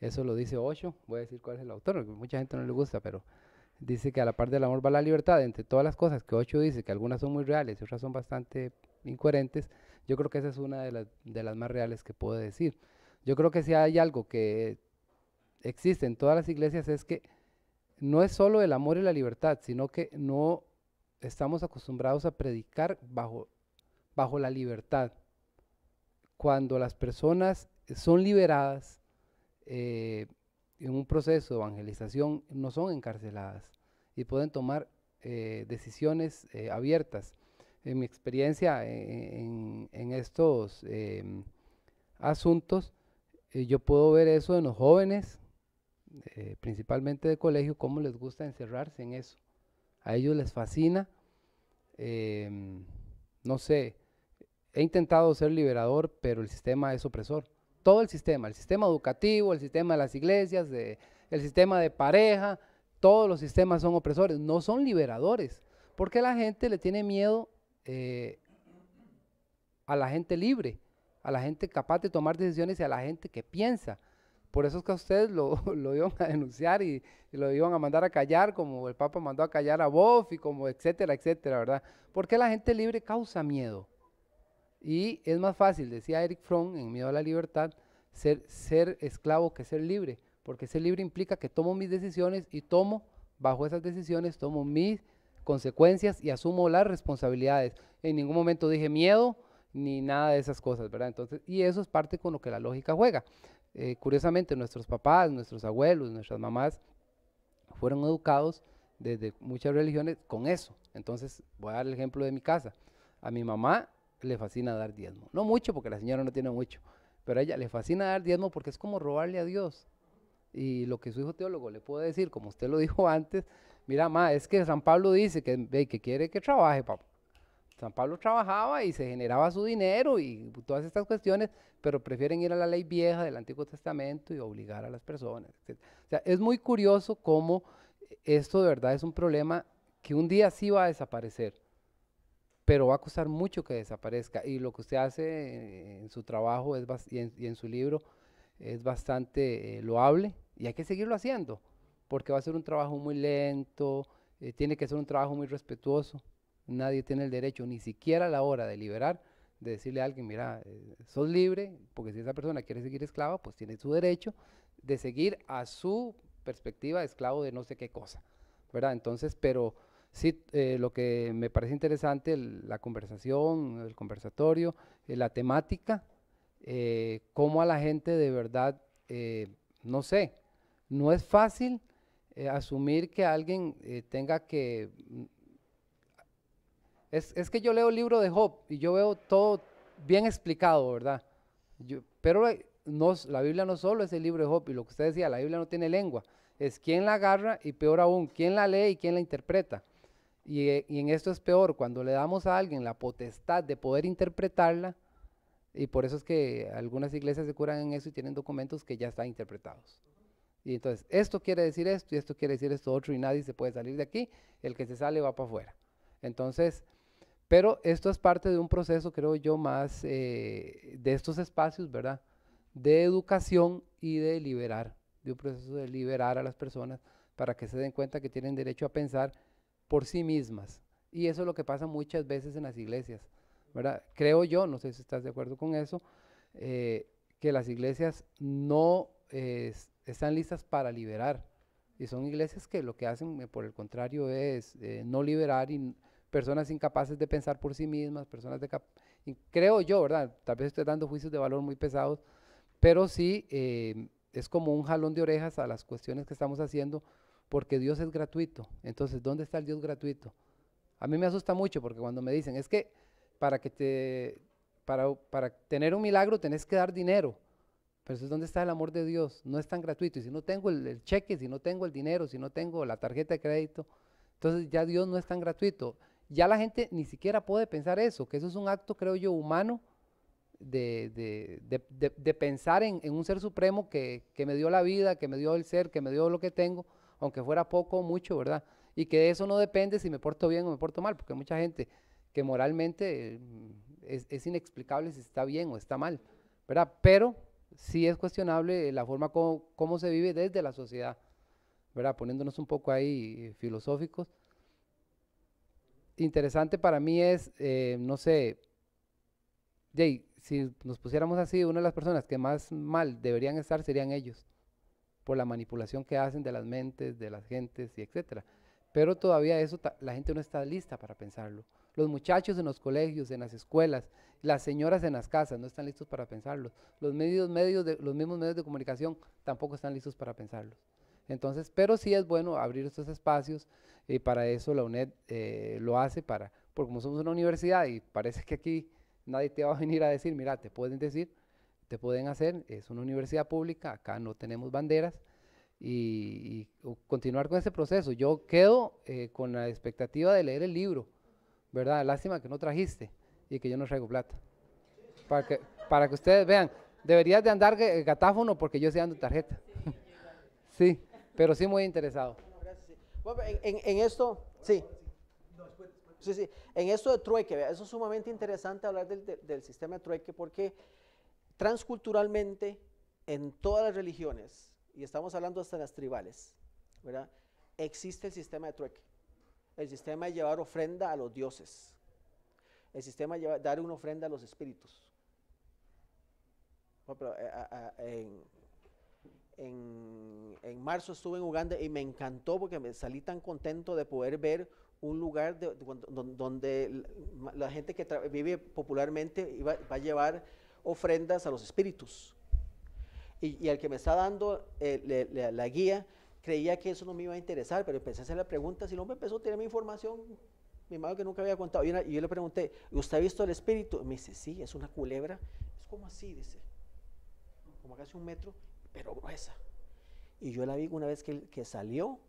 Eso lo dice Ocho, voy a decir cuál es el autor, porque mucha gente no le gusta, pero dice que a la par del amor va la libertad. Entre todas las cosas que Ocho dice, que algunas son muy reales y otras son bastante incoherentes, yo creo que esa es una de las más reales que puedo decir. Yo creo que si hay algo que existe en todas las iglesias es que no es solo el amor y la libertad, sino que no estamos acostumbrados a predicar bajo, bajo la libertad. Cuando las personas son liberadas eh, en un proceso de evangelización, no son encarceladas y pueden tomar eh, decisiones eh, abiertas. En mi experiencia en, en estos asuntos, yo puedo ver eso en los jóvenes eh, principalmente de colegio, cómo les gusta encerrarse en eso. A ellos les fascina, em, no sé, he intentado ser liberador, pero el sistema es opresor. Todo el sistema, el sistema educativo, el sistema de las iglesias, el sistema de pareja, todos los sistemas son opresores, no son liberadores, porque la gente le tiene miedo eh, a la gente libre, a la gente capaz de tomar decisiones y a la gente que piensa. Por eso es que a ustedes lo, iban a denunciar y, lo iban a mandar a callar, como el Papa mandó a callar a Boff y como etcétera, etcétera, ¿verdad? Porque la gente libre causa miedo. Y es más fácil, decía Eric Fromm en Miedo a la Libertad, ser, ser esclavo que ser libre, porque ser libre implica que tomo mis decisiones y tomo, bajo esas decisiones, tomo mis consecuencias y asumo las responsabilidades. En ningún momento dije miedo ni nada de esas cosas, ¿verdad? Entonces, y eso es parte con lo que la lógica juega. Eh, curiosamente nuestros papás, nuestros abuelos, nuestras mamás fueron educados desde muchas religiones con eso. Entonces, voy a dar el ejemplo de mi casa. A mi mamá le fascina dar diezmo. No mucho, porque la señora no tiene mucho, pero a ella le fascina dar diezmo porque es como robarle a Dios. Y lo que su hijo teólogo le puede decir, como usted lo dijo antes, mira, mamá es que San Pablo dice que, que quiere que trabaje, papá. San Pablo trabajaba y se generaba su dinero y todas estas cuestiones, pero prefieren ir a la ley vieja del Antiguo Testamento y obligar a las personas. O sea, es muy curioso cómo esto de verdad es un problema que un día sí va a desaparecer, pero va a costar mucho que desaparezca. Y lo que usted hace en, su trabajo es y en, su libro es bastante eh, loable y hay que seguirlo haciendo, porque va a ser un trabajo muy lento, eh, tiene que ser un trabajo muy respetuoso nadie tiene el derecho, ni siquiera a la hora de liberar, de decirle a alguien, mira, eh, sos libre, porque si esa persona quiere seguir esclava, pues tiene su derecho de seguir a su perspectiva esclavo de no sé qué cosa, ¿verdad? Entonces, pero sí, eh, lo que me parece interesante, la conversación, el conversatorio, eh, la temática, cómo a la gente de verdad, no sé, no es fácil asumir que alguien tenga que es, que yo leo el libro de Job y yo veo todo bien explicado, ¿verdad? pero eh, no, la Biblia no solo es el libro de Job, y lo que usted decía, la Biblia no tiene lengua. Es quién la agarra y peor aún, quién la lee y quién la interpreta. Y, eh, y en esto es peor, cuando le damos a alguien la potestad de poder interpretarla, y por eso es que algunas iglesias se curan en eso y tienen documentos que ya están interpretados. Y entonces, esto quiere decir esto y esto quiere decir esto otro y nadie se puede salir de aquí, el que se sale va para afuera. Entonces, pero esto es parte de un proceso, creo yo, más eh, de estos espacios, ¿verdad? De educación y de liberar, de un proceso de liberar a las personas para que se den cuenta que tienen derecho a pensar por sí mismas. Y eso es lo que pasa muchas veces en las iglesias, ¿verdad? Creo yo, no sé si estás de acuerdo con eso, eh, que las iglesias no están listas para liberar. Y son iglesias que lo que hacen, eh, por el contrario, es no liberar y personas incapaces de pensar por sí mismas, personas de... Creo yo, ¿verdad? Tal vez estoy dando juicios de valor muy pesados, pero sí eh, es como un jalón de orejas a las cuestiones que estamos haciendo, porque Dios es gratuito. Entonces, ¿dónde está el Dios gratuito? A mí me asusta mucho porque cuando me dicen, es que para que te... Para, para tener un milagro tenés que dar dinero. Pero eso es donde está el amor de Dios. No es tan gratuito. Y si no tengo el cheque, si no tengo el dinero, si no tengo la tarjeta de crédito, entonces ya Dios no es tan gratuito ya la gente ni siquiera puede pensar eso, que eso es un acto, creo yo, humano de, pensar en, un ser supremo que, me dio la vida, que me dio el ser, que me dio lo que tengo, aunque fuera poco o mucho, ¿verdad? Y que de eso no depende si me porto bien o me porto mal, porque hay mucha gente que moralmente mm, es, inexplicable si está bien o está mal, ¿verdad? Pero sí es cuestionable la forma como se vive desde la sociedad, ¿verdad? Poniéndonos un poco ahí eh, filosóficos interesante para mí es, eh, no sé, Jay, si nos pusiéramos así, una de las personas que más mal deberían estar serían ellos, por la manipulación que hacen de las mentes, de las gentes y etcétera. Pero todavía eso, la gente no está lista para pensarlo. Los muchachos en los colegios, en las escuelas, las señoras en las casas no están listos para pensarlo. Los medios, medios los mismos medios de comunicación tampoco están listos para pensarlo. Entonces, pero sí es bueno abrir estos espacios y eh, para eso la UNED eh, lo hace, para, porque como somos una universidad y parece que aquí nadie te va a venir a decir, mira, te pueden decir, te pueden hacer, es una universidad pública, acá no tenemos banderas y, continuar con ese proceso. Yo quedo eh, con la expectativa de leer el libro, ¿verdad? Lástima que no trajiste y que yo no traigo plata. Para que, para que ustedes vean, deberías de andar catáfono porque yo sí ando tarjeta. sí pero sí muy interesado. En, esto, sí. En esto de trueque, eso es sumamente interesante hablar del, sistema de trueque porque transculturalmente en todas las religiones, y estamos hablando hasta las tribales, existe el sistema de trueque, el sistema de llevar ofrenda a los dioses, el sistema de dar una ofrenda a los espíritus. Eh, ah, ah, en, en, marzo estuve en Uganda y me encantó porque me salí tan contento de poder ver un lugar donde, la, gente que vive popularmente va a llevar ofrendas a los espíritus. Y, al que me está dando eh, la guía creía que eso no me iba a interesar, pero empecé a hacer la pregunta, si el hombre empezó a tener mi información, mi madre que nunca había contado, y, yo le pregunté, ¿usted ha visto el espíritu? me dice, sí, es una culebra. Es como así, dice, como casi un metro, pero gruesa. Y yo la vi una vez que, salió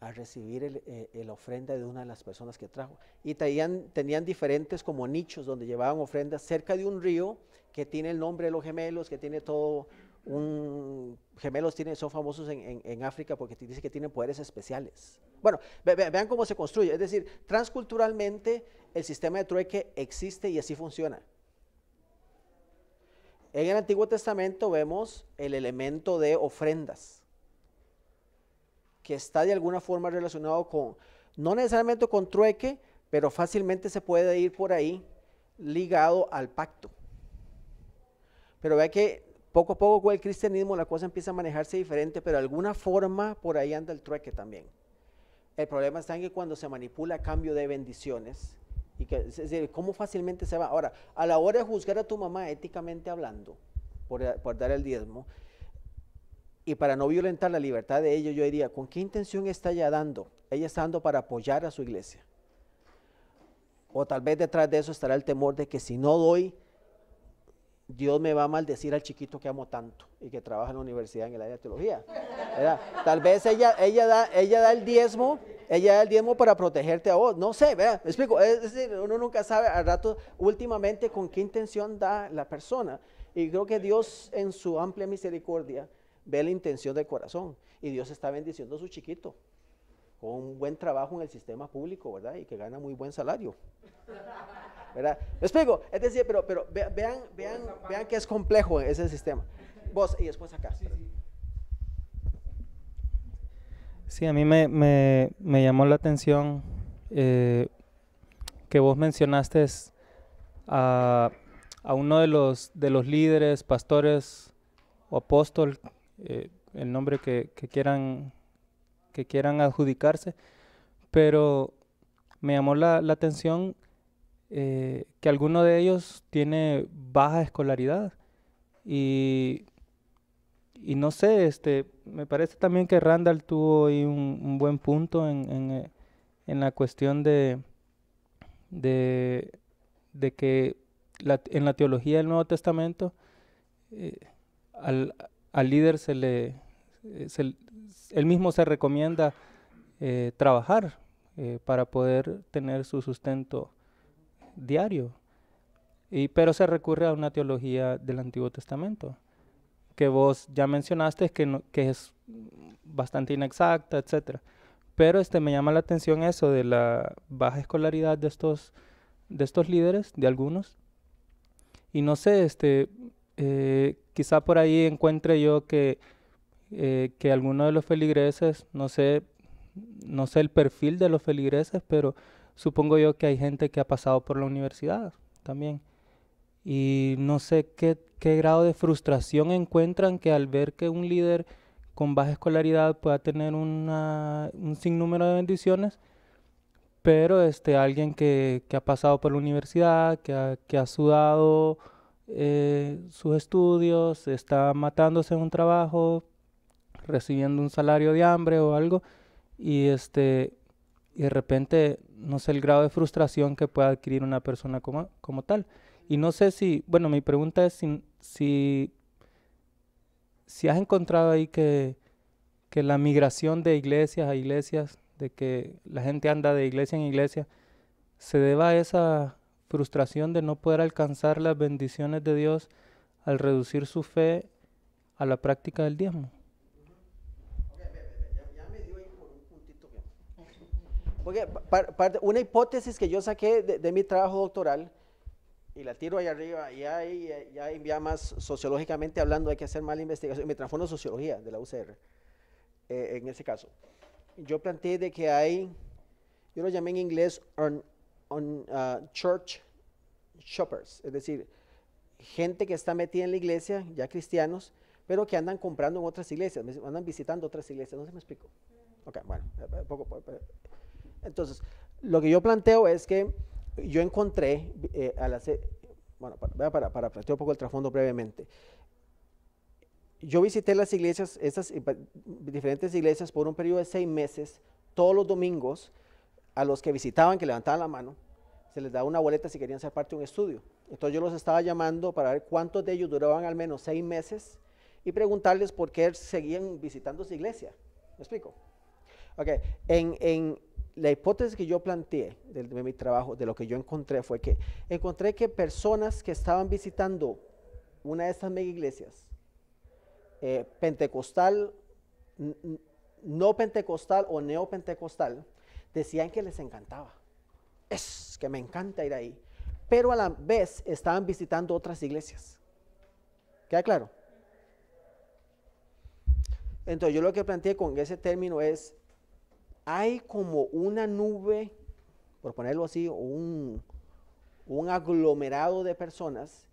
a recibir la eh, el, ofrenda de una de las personas que trajo. Y tenían, tenían diferentes como nichos donde llevaban ofrendas cerca de un río que tiene el nombre de los gemelos, que tiene todo un... Gemelos tiene, son famosos en, África porque dice que tienen poderes especiales. Bueno, vean cómo se construye. Es decir, transculturalmente el sistema de trueque existe y así funciona. En el Antiguo Testamento vemos el elemento de ofrendas, que está de alguna forma relacionado con, no necesariamente con trueque, pero fácilmente se puede ir por ahí ligado al pacto. Pero ve que poco a poco con el cristianismo la cosa empieza a manejarse diferente, pero de alguna forma por ahí anda el trueque también. El problema está en que cuando se manipula a cambio de bendiciones, es decir, cómo fácilmente se va. Ahora, a la hora de juzgar a tu mamá éticamente hablando, por, por dar el diezmo, y para no violentar la libertad de ella, yo diría, ¿con qué intención está ella dando? Ella está dando para apoyar a su iglesia. O tal vez detrás de eso estará el temor de que si no doy, Dios me va a maldecir al chiquito que amo tanto y que trabaja en la universidad en el área de teología. Tal vez ella, ella, da, ella da el diezmo ella da el diezmo para protegerte a vos. No sé, vea, explico. Es decir, uno nunca sabe al rato últimamente con qué intención da la persona. Y creo que Dios en su amplia misericordia ve la intención del corazón. Y Dios está bendiciendo a su chiquito con un buen trabajo en el sistema público, ¿verdad? Y que gana muy buen salario. ¿Verdad? ¿Me explico? Es decir, pero, pero vean, vean, vean que es complejo ese sistema. Vos, y después acá. sí. Sí, a mí me, me, me llamó la atención eh, que vos mencionaste a, uno de los, de los líderes, pastores o apóstol, eh, el nombre que, quieran, que quieran adjudicarse, pero me llamó la, atención eh, que alguno de ellos tiene baja escolaridad y, y no sé, este, me parece también que Randall tuvo ahí un, buen punto eh, en, la cuestión de, que en la teología del Nuevo Testamento eh, al, líder se le, eh, él mismo se recomienda trabajar para poder tener su sustento diario. Y, pero se recurre a una teología del Antiguo Testamento que vos ya mencionaste que, que es bastante inexacta, etc. Pero este, me llama la atención eso de la baja escolaridad de estos, de estos líderes, de algunos. Y no sé, este, eh, quizá por ahí encuentre yo que, eh, que alguno de los feligreses, no sé, no sé el perfil de los feligreses, pero supongo yo que hay gente que ha pasado por la universidad también. Y no sé qué, qué grado de frustración encuentran que al ver que un líder con baja escolaridad pueda tener un sinnúmero de bendiciones, pero este, alguien que, que ha pasado por la universidad, que ha, que ha sudado eh, sus estudios, está matándose en un trabajo, recibiendo un salario de hambre o algo, y, este, y de repente no sé el grado de frustración que pueda adquirir una persona como, como tal. Y no sé si, bueno, mi pregunta es si, si, has encontrado ahí que, la migración de iglesias a iglesias, de que la gente anda de iglesia en iglesia, se deba a esa frustración de no poder alcanzar las bendiciones de Dios al reducir su fe a la práctica del diezmo. Porque una hipótesis que yo saqué de mi trabajo doctoral y la tiro ahí arriba, y ahí ya, envía más sociológicamente hablando hay que hacer más investigación, me transformo sociología de la UCR, eh, en ese caso. Yo planteé de que hay, yo lo llamé en inglés uh, church shoppers, es decir, gente que está metida en la iglesia, ya cristianos, pero que andan comprando en otras iglesias, andan visitando otras iglesias, no se me explico. Ok, bueno, eh, eh, poco, poco, Entonces, lo que yo planteo es que yo encontré, eh, a bueno, para, para, plantear un poco el trasfondo brevemente, yo visité las iglesias, estas diferentes iglesias por un periodo de seis meses, todos los domingos, a los que visitaban, que levantaban la mano, se les daba una boleta si querían ser parte de un estudio. Entonces yo los estaba llamando para ver cuántos de ellos duraban al menos seis meses y preguntarles por qué seguían visitando su iglesia. ¿Me explico? Ok, en, la hipótesis que yo planteé de, mi trabajo, de lo que yo encontré, fue que encontré que personas que estaban visitando una de estas mega iglesias, eh, pentecostal, no pentecostal o neopentecostal, decían que les encantaba. Es que me encanta ir ahí. Pero a la vez estaban visitando otras iglesias. ¿Queda claro? Entonces yo lo que planteé con ese término es hay como una nube, por ponerlo así, un, aglomerado de personas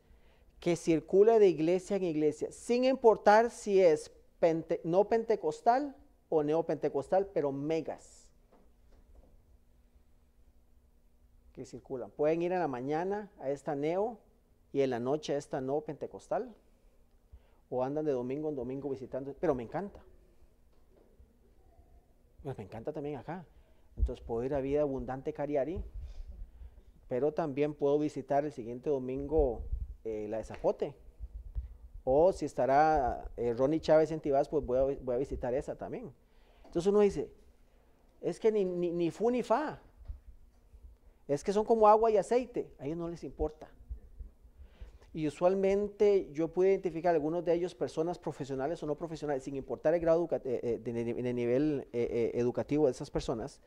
que circula de iglesia en iglesia, sin importar si es no pentecostal o neopentecostal, pero megas que circulan. Pueden ir a la mañana a esta neo y en la noche a esta no pentecostal, o andan de domingo en domingo visitando, pero me encanta. Pues me encanta también acá. Entonces puedo ir a Vida Abundante Cariari, pero también puedo visitar el siguiente domingo eh, la de Zapote. O si estará eh, Ronnie Chávez en Tibás, pues voy a, voy a, visitar esa también. Entonces uno dice, es que ni, ni, ni fu ni fa. Es que son como agua y aceite. A ellos no les importa y usualmente yo pude identificar algunos de ellos personas profesionales o no profesionales, sin importar el grado eh, eh, de, nivel eh, educativo de esas personas,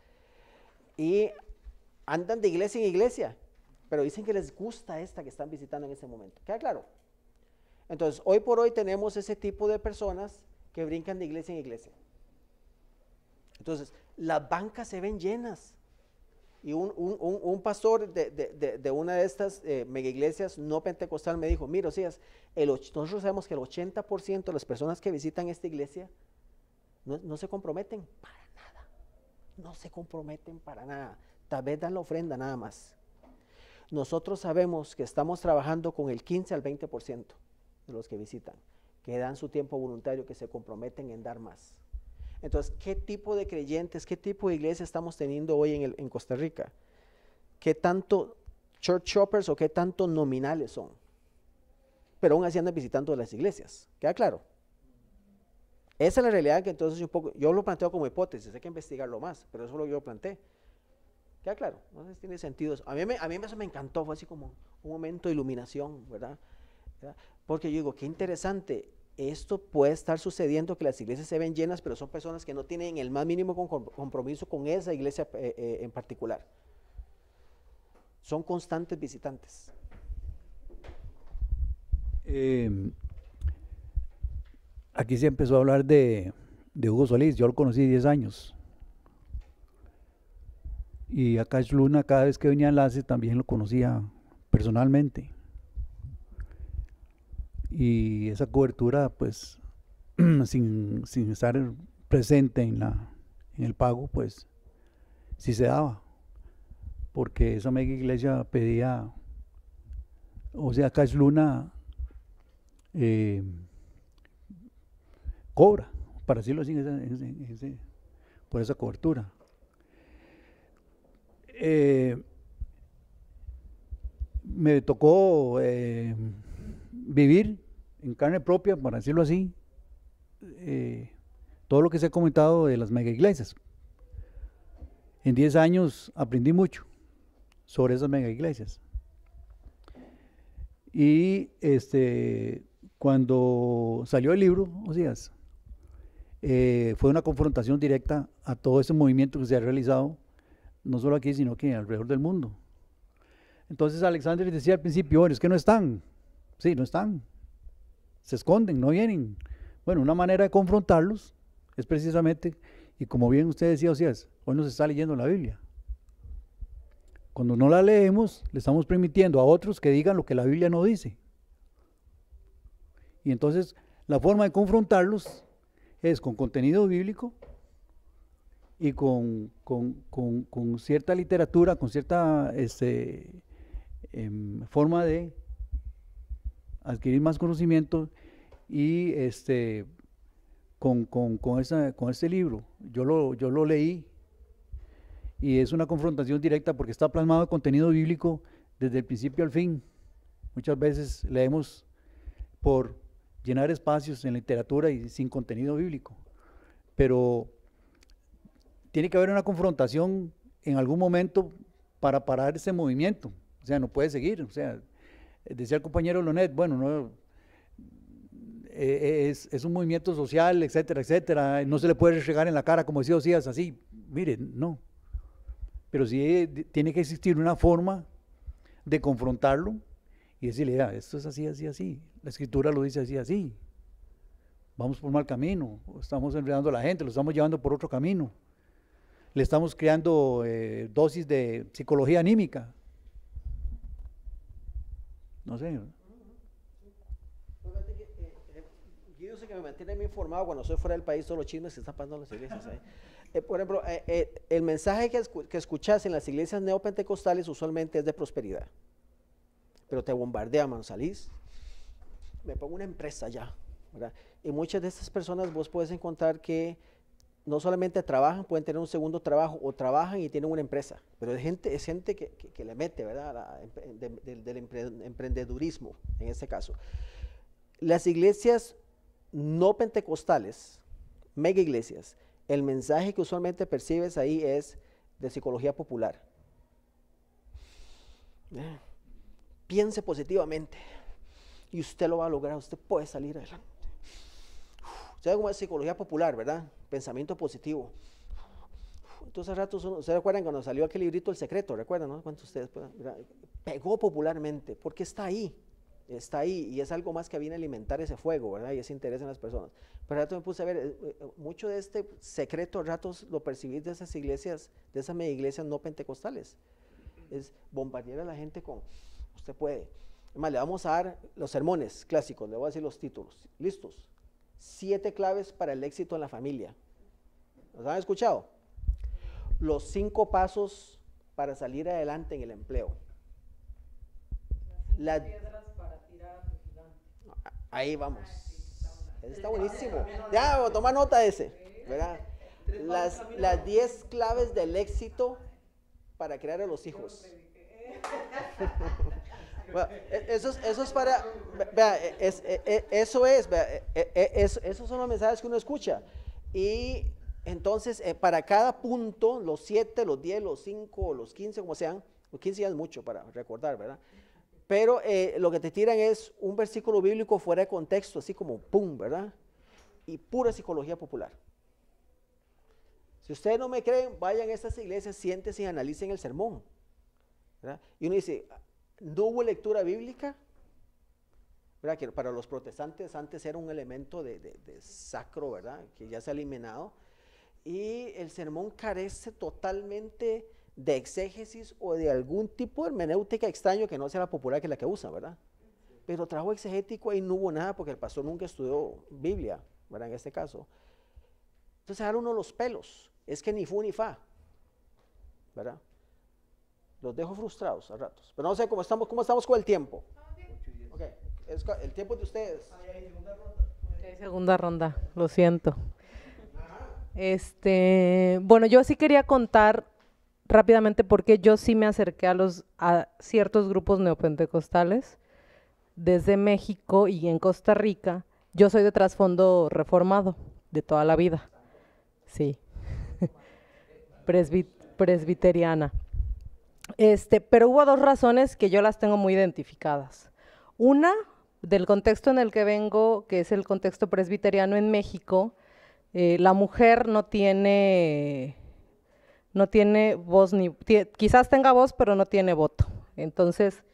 y andan de iglesia en iglesia, pero dicen que les gusta esta que están visitando en ese momento. ¿Queda claro? Entonces, hoy por hoy tenemos ese tipo de personas que brincan de iglesia en iglesia. Entonces, las bancas se ven llenas y un, pastor de, una de estas eh, mega iglesias no pentecostal me dijo, mira, Osías, el, nosotros sabemos que el 80% de las personas que visitan esta iglesia no, no se comprometen para nada, no se comprometen para nada, tal vez dan la ofrenda nada más. Nosotros sabemos que estamos trabajando con el 15 al 20% de los que visitan, que dan su tiempo voluntario, que se comprometen en dar más. Entonces, ¿qué tipo de creyentes, qué tipo de iglesia estamos teniendo hoy en, en Costa Rica? ¿Qué tanto church shoppers o qué tanto nominales son? Pero aún así andan visitando las iglesias. ¿Queda claro? Esa es la realidad que entonces yo, un poco, yo lo planteo como hipótesis, hay que investigarlo más, pero eso es lo que yo planteé. ¿Queda claro? No sé si tiene sentido. A mí, a mí eso me encantó, fue así como un momento de iluminación, ¿verdad? Porque yo digo, qué interesante, esto puede estar sucediendo, que las iglesias se ven llenas, pero son personas que no tienen el más mínimo compromiso con esa iglesia eh, eh, en particular. Son constantes visitantes. Em, aquí se empezó a hablar de, Hugo Solís, yo lo conocí 10 años. Y acá es Luna cada vez que venía a Enlace también lo conocía personalmente y esa cobertura pues sin, estar presente en, la, en el pago pues sí se daba porque esa mega iglesia pedía o sea Cash Luna eh, cobra para decirlo así por esa cobertura eh, me tocó eh, vivir en carne propia, para decirlo así, eh, todo lo que se ha comentado de las mega iglesias. En 10 años aprendí mucho sobre esas mega iglesias. Y este, cuando salió el libro, Osías, eh, fue una confrontación directa a todo ese movimiento que se ha realizado, no solo aquí, sino que alrededor del mundo. Entonces Alexander decía al principio, es que no están, Sí, no están. Se esconden, no vienen. Bueno, una manera de confrontarlos es precisamente, y como bien usted decía, o sea, hoy no se está leyendo la Biblia. Cuando no la leemos, le estamos permitiendo a otros que digan lo que la Biblia no dice. Y entonces la forma de confrontarlos es con contenido bíblico y con, cierta literatura, con cierta este, em, forma de adquirir más conocimiento y este, con, con, con, esa, con este libro. Yo lo, yo lo leí y es una confrontación directa porque está plasmado el contenido bíblico desde el principio al fin. Muchas veces leemos por llenar espacios en literatura y sin contenido bíblico. Pero tiene que haber una confrontación en algún momento para parar ese movimiento. O sea, no puede seguir. O sea, decía el compañero Lonet, bueno, no, eh, eh, es, un movimiento social, etcétera, etcétera, no se le puede regar en la cara como decía Osías, así, mire, no. Pero sí eh, tiene que existir una forma de confrontarlo y decirle, esto es así, así, así, la escritura lo dice así, así, vamos por mal camino, estamos enredando a la gente, lo estamos llevando por otro camino, le estamos creando dosis de psicología anímica, no sé. Eh, eh, yo sé que me mantiene informado cuando soy fuera del país, todos los chinos que están pasando las iglesias. Eh, por ejemplo, el mensaje que, que, escuchas en las iglesias neopentecostales usualmente es de prosperidad. Pero te bombardean, man, salís. Me pongo una empresa ya. Y muchas de estas personas vos puedes encontrar que no solamente trabajan, pueden tener un segundo trabajo o trabajan y tienen una empresa, pero es gente, es gente que, le mete, ¿verdad? del emprendedurismo, en este caso. Las iglesias no pentecostales, mega iglesias, el mensaje que usualmente percibes ahí es de psicología popular. Eh, piense positivamente y usted lo va a lograr, usted puede salir adelante se ve es psicología popular, verdad? Pensamiento positivo. Entonces, a ratos, se recuerdan cuando salió aquel librito El Secreto? ¿Recuerdan, no? ¿Cuántos ustedes? Pegó popularmente, porque está ahí, está ahí, y es algo más que viene a alimentar ese fuego, ¿verdad? Y ese interés en las personas. Pero a ratos me puse a ver, eh, eh, mucho de este secreto, ratos lo percibí de esas iglesias, de esas media iglesias no pentecostales. Es bombardear a la gente con, usted puede. Además, le vamos a dar los sermones clásicos, le voy a decir los títulos, listos siete claves para el éxito en la familia. ¿Los han escuchado? Los cinco pasos para salir adelante en el empleo. Las piedras para tirar Ahí vamos. está buenísimo. Ya, toma nota de ese. ¿verdad? Las, las diez claves del éxito para crear a los hijos. E, eso, es, eso es para. eso es, esos son los mensajes que uno escucha. Y entonces, eh, para cada punto, los 7, los 10, los 5, los 15, como sean, los 15 ya es mucho para recordar, ¿verdad? Pero eh, lo que te tiran es un versículo bíblico fuera de contexto, así como pum, ¿verdad? Y pura psicología popular. Si ustedes no me creen, vayan a estas iglesias, siéntense y analicen el sermón. ¿verdad? Y uno dice, no hubo lectura bíblica. Que para los protestantes antes era un elemento de, sacro, ¿verdad? Que ya se ha eliminado. Y el sermón carece totalmente de exégesis o de algún tipo de hermenéutica extraño que no sea la popular que es la que usa, ¿verdad? Pero trabajo exegético y no hubo nada porque el pastor nunca estudió Biblia, ¿verdad? En este caso. Entonces, ahora uno los pelos. Es que ni fu ni fa, ¿verdad? Los dejo frustrados a ratos. Pero no sé cómo estamos, cómo estamos con el tiempo. el tiempo de ustedes. Ah, segunda ronda, lo siento. Este, bueno, yo sí quería contar rápidamente porque yo sí me acerqué a los a ciertos grupos neopentecostales desde México y en Costa Rica. Yo soy de trasfondo reformado de toda la vida. Sí. presbiteriana. Este, pero hubo dos razones que yo las tengo muy identificadas. Una, del contexto en el que vengo, que es el contexto presbiteriano en México, eh, la mujer no tiene, no tiene voz, ni, quizás tenga voz, pero no tiene voto. Entonces,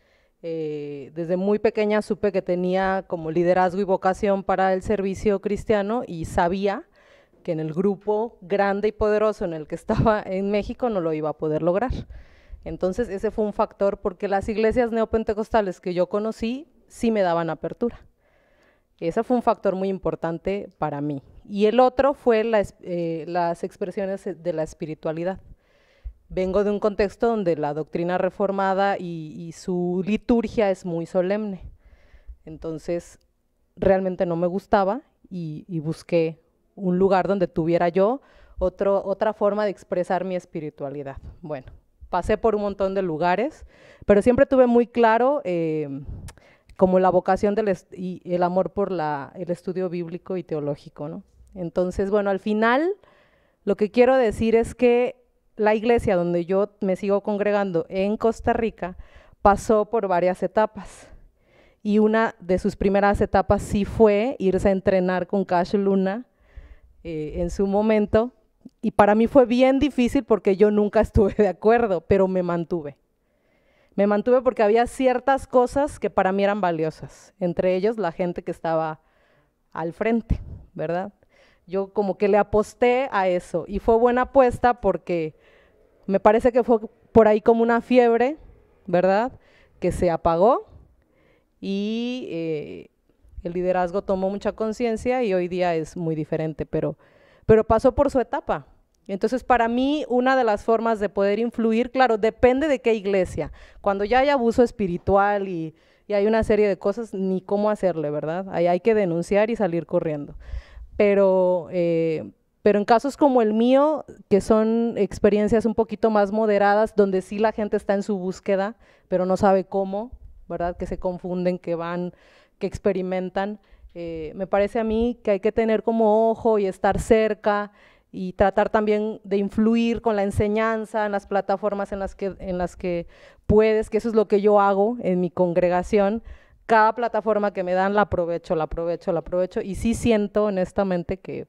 eh, desde muy pequeña supe que tenía como liderazgo y vocación para el servicio cristiano y sabía que en el grupo grande y poderoso en el que estaba en México no lo iba a poder lograr. Entonces ese fue un factor porque las iglesias neopentecostales que yo conocí sí me daban apertura. Ese fue un factor muy importante para mí. Y el otro fue eh, las expresiones de la espiritualidad. Vengo de un contexto donde la doctrina reformada y, su liturgia es muy solemne. Entonces, realmente no me gustaba y, busqué un lugar donde tuviera yo otra forma de expresar mi espiritualidad. Bueno, pasé por un montón de lugares, pero siempre tuve muy claro em, como la vocación y el amor por el estudio bíblico y teológico. ¿no? Entonces, bueno, al final lo que quiero decir es que la iglesia donde yo me sigo congregando en Costa Rica pasó por varias etapas. Y una de sus primeras etapas sí fue irse a entrenar con Cash Luna eh, en su momento y para mí fue bien difícil porque yo nunca estuve de acuerdo, pero me mantuve. Me mantuve porque había ciertas cosas que para mí eran valiosas, entre ellos la gente que estaba al frente, ¿verdad? Yo como que le aposté a eso y fue buena apuesta porque me parece que fue por ahí como una fiebre, ¿verdad? Que se apagó y eh, el liderazgo tomó mucha conciencia y hoy día es muy diferente, pero pero pasó por su etapa. Entonces, para mí, una de las formas de poder influir, claro, depende de qué iglesia. Cuando ya hay abuso espiritual y, hay una serie de cosas, ni cómo hacerle, ¿verdad? Ahí hay que denunciar y salir corriendo. Pero, eh, pero en casos como el mío, que son experiencias un poquito más moderadas, donde sí la gente está en su búsqueda, pero no sabe cómo, ¿verdad? Que se confunden, que van, que experimentan. Eh, me parece a mí que hay que tener como ojo y estar cerca y tratar también de influir con la enseñanza en las plataformas en las que, en las que puedes, que eso es lo que yo hago en mi congregación. Cada plataforma que me dan la aprovecho, la aprovecho, la aprovecho y sí siento honestamente que,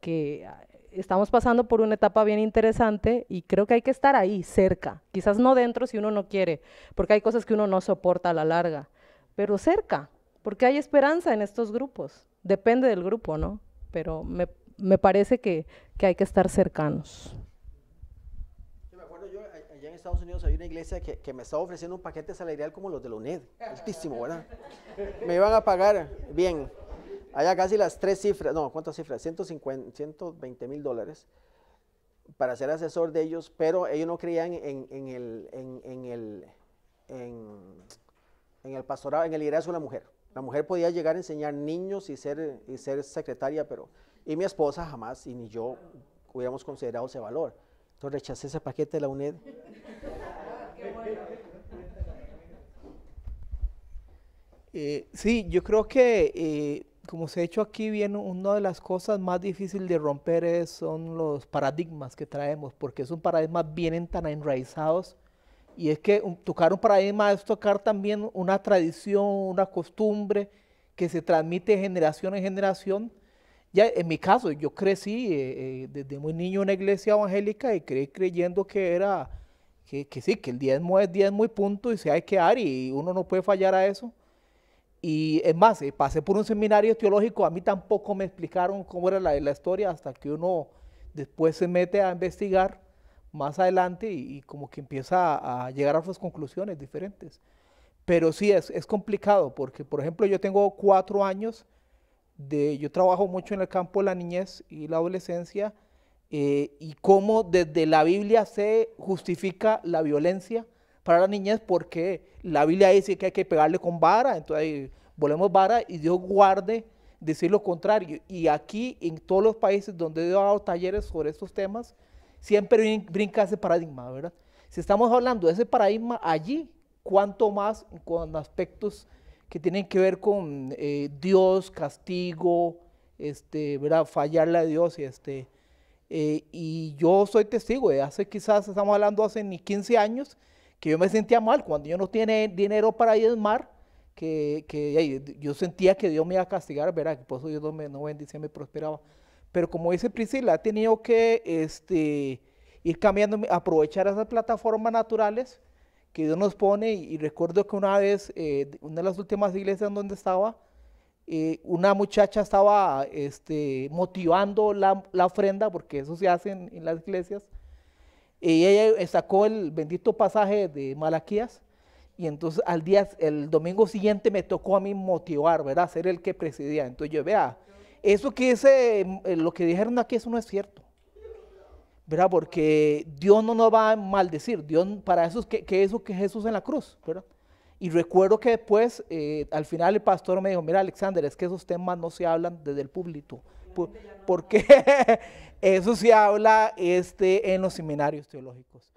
que estamos pasando por una etapa bien interesante y creo que hay que estar ahí cerca, quizás no dentro si uno no quiere, porque hay cosas que uno no soporta a la larga, pero cerca, porque hay esperanza en estos grupos. Depende del grupo, ¿no? Pero me, me parece que, que, hay que estar cercanos. Sí, me acuerdo yo, allá en Estados Unidos había una iglesia que, que, me estaba ofreciendo un paquete salarial como los de la UNED, altísimo, ¿verdad? Me iban a pagar bien, allá casi las tres cifras, no, ¿cuántas cifras? 150, 120 mil dólares para ser asesor de ellos, pero ellos no creían en, en el, en, el, en, en el pastorado, en el liderazgo de la mujer. La mujer podía llegar a enseñar niños y ser, y ser secretaria, pero... Y mi esposa jamás, y ni yo hubiéramos considerado ese valor. Entonces rechacé ese paquete de la UNED. Eh, sí, yo creo que, eh, como se ha hecho aquí bien, una de las cosas más difíciles de romper es, son los paradigmas que traemos, porque son paradigmas vienen tan enraizados y es que tocar un paradigma es tocar también una tradición, una costumbre que se transmite generación en generación. Ya en mi caso, yo crecí eh, eh, desde muy niño en una iglesia evangélica y creí creyendo que era, que, sí, que el diezmo es diezmo y punto y se hay que dar y uno no puede fallar a eso. Y es más, eh, pasé por un seminario teológico, a mí tampoco me explicaron cómo era la, la historia hasta que uno después se mete a investigar más adelante y, como que empieza a, llegar a otras conclusiones diferentes. Pero sí, es, es, complicado porque, por ejemplo, yo tengo cuatro años de, yo trabajo mucho en el campo de la niñez y la adolescencia eh, y cómo desde la Biblia se justifica la violencia para la niñez porque la Biblia dice que hay que pegarle con vara, entonces volvemos vara y Dios guarde decir lo contrario. Y aquí en todos los países donde he dado talleres sobre estos temas, siempre brinca ese paradigma, ¿verdad? Si estamos hablando de ese paradigma allí, cuanto más con aspectos que tienen que ver con eh, Dios, castigo, este, ¿verdad? fallarle a Dios. y Este, eh, y yo soy testigo de hace quizás, estamos hablando hace ni 15 años, que yo me sentía mal cuando yo no tiene dinero para ir ir que, que yo sentía que Dios me iba a castigar, ¿verdad? por eso Dios no me, bendice, me prosperaba. Pero como dice Priscila, ha tenido que este, ir cambiando, aprovechar esas plataformas naturales que Dios nos pone. Y, recuerdo que una vez, eh, una de las últimas iglesias donde estaba, eh, una muchacha estaba este, motivando la, ofrenda, porque eso se hace en, en las iglesias. Y ella sacó el bendito pasaje de Malaquías. Y entonces al día, el domingo siguiente me tocó a mí motivar, ¿verdad? Ser el que presidía. Entonces yo, vea, eso que ese, eh, lo que dijeron aquí, eso no es cierto. ¿Verdad? Porque Dios no nos va a maldecir. Dios, para eso es que, eso que Jesús en la cruz, ¿verdad? Y recuerdo que después, eh, al final el pastor me dijo, mira Alexander, es que esos temas no se hablan desde el público. porque eso se habla este, en los seminarios teológicos.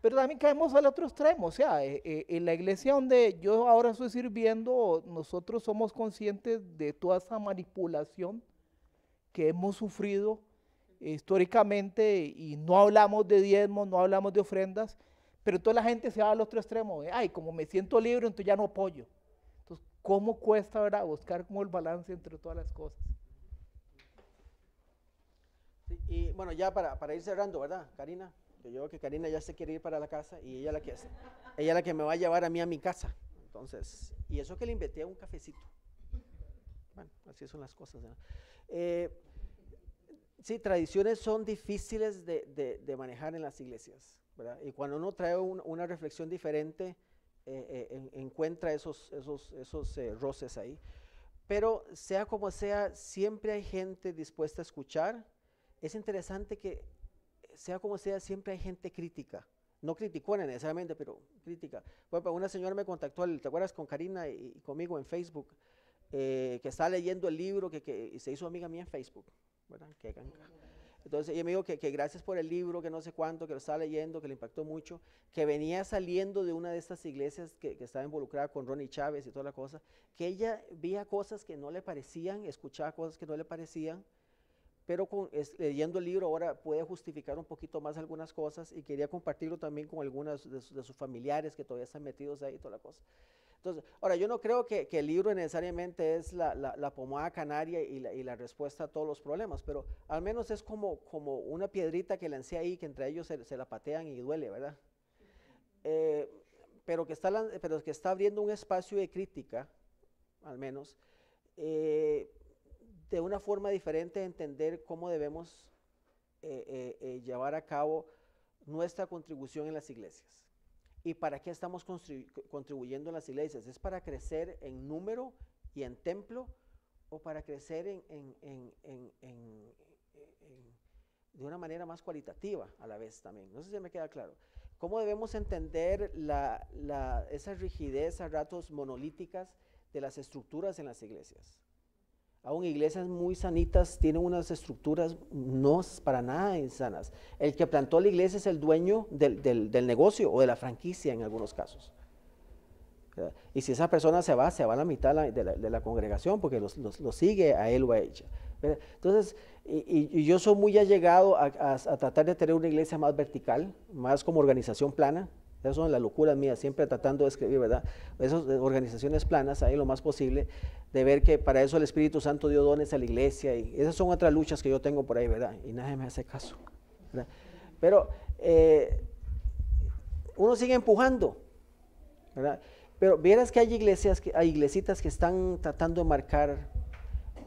Pero también caemos al otro extremo, o sea, eh, en la iglesia donde yo ahora estoy sirviendo, nosotros somos conscientes de toda esa manipulación que hemos sufrido históricamente y no hablamos de diezmos, no hablamos de ofrendas, pero toda la gente se va al otro extremo. Ay, como me siento libre, entonces ya no apoyo. Entonces, ¿cómo cuesta ¿verdad? buscar como el balance entre todas las cosas? y bueno, ya para, para, ir cerrando, ¿verdad, Karina? Yo creo que Karina ya se quiere ir para la casa y ella la que, ella la que me va a llevar a mí a mi casa. Entonces, y eso que le invité a un cafecito. Bueno, así son las cosas. ¿verdad? Eh, sí, tradiciones son difíciles de, manejar en las iglesias, ¿verdad? Y cuando uno trae una reflexión diferente, eh, eh, encuentra esos, esos, esos roces ahí. Pero sea como sea, siempre hay gente dispuesta a escuchar. Es interesante que, sea como sea, siempre hay gente crítica no criticona necesariamente, pero crítica. Bueno, una señora me contactó, ¿te acuerdas con Karina y conmigo en Facebook? Eh, que está leyendo el libro, que, se hizo amiga mía en Facebook, Entonces ella me dijo que, gracias por el libro, que no sé cuánto, que lo estaba leyendo, que le impactó mucho, que venía saliendo de una de estas iglesias que, estaba involucrada con Ronnie Chávez y toda la cosa, que ella veía cosas que no le parecían, escuchaba cosas que no le parecían, pero leyendo el libro ahora puede justificar un poquito más algunas cosas y quería compartirlo también con algunos de, de, sus familiares que todavía están metidos ahí y toda la cosa. Entonces, ahora, yo no creo que, el libro necesariamente es la, pomada canaria y la, respuesta a todos los problemas, pero al menos es como, una piedrita que lancé ahí, que entre ellos se, la patean y duele, ¿verdad? Eh, pero, que está, abriendo un espacio de crítica, al menos, eh, de una forma diferente de entender cómo debemos eh, llevar a cabo nuestra contribución en las iglesias. ¿Y para qué estamos contribuyendo las iglesias? ¿Es para crecer en número y en templo o para crecer de una manera más cualitativa a la vez también? No sé si me queda claro. ¿Cómo debemos entender esa rigidez a ratos monolíticas de las estructuras en las iglesias? Aún iglesias muy sanitas tienen unas estructuras no para nada insanas. El que plantó la iglesia es el dueño del, negocio o de la franquicia en algunos casos. Y si esa persona se va, se va a la mitad de la, congregación porque lo sigue a él o a ella. Entonces, y, yo soy muy allegado a, tratar de tener una iglesia más vertical, más como organización plana, esas son las locuras mías, siempre tratando de escribir, ¿verdad? Esas eh, organizaciones planas, ahí lo más posible, de ver que para eso el Espíritu Santo dio dones a la iglesia. Y esas son otras luchas que yo tengo por ahí, ¿verdad? Y nadie me hace caso. Pero eh, uno sigue empujando, ¿verdad? Pero vieras que hay iglesias, que, hay iglesitas que están tratando de marcar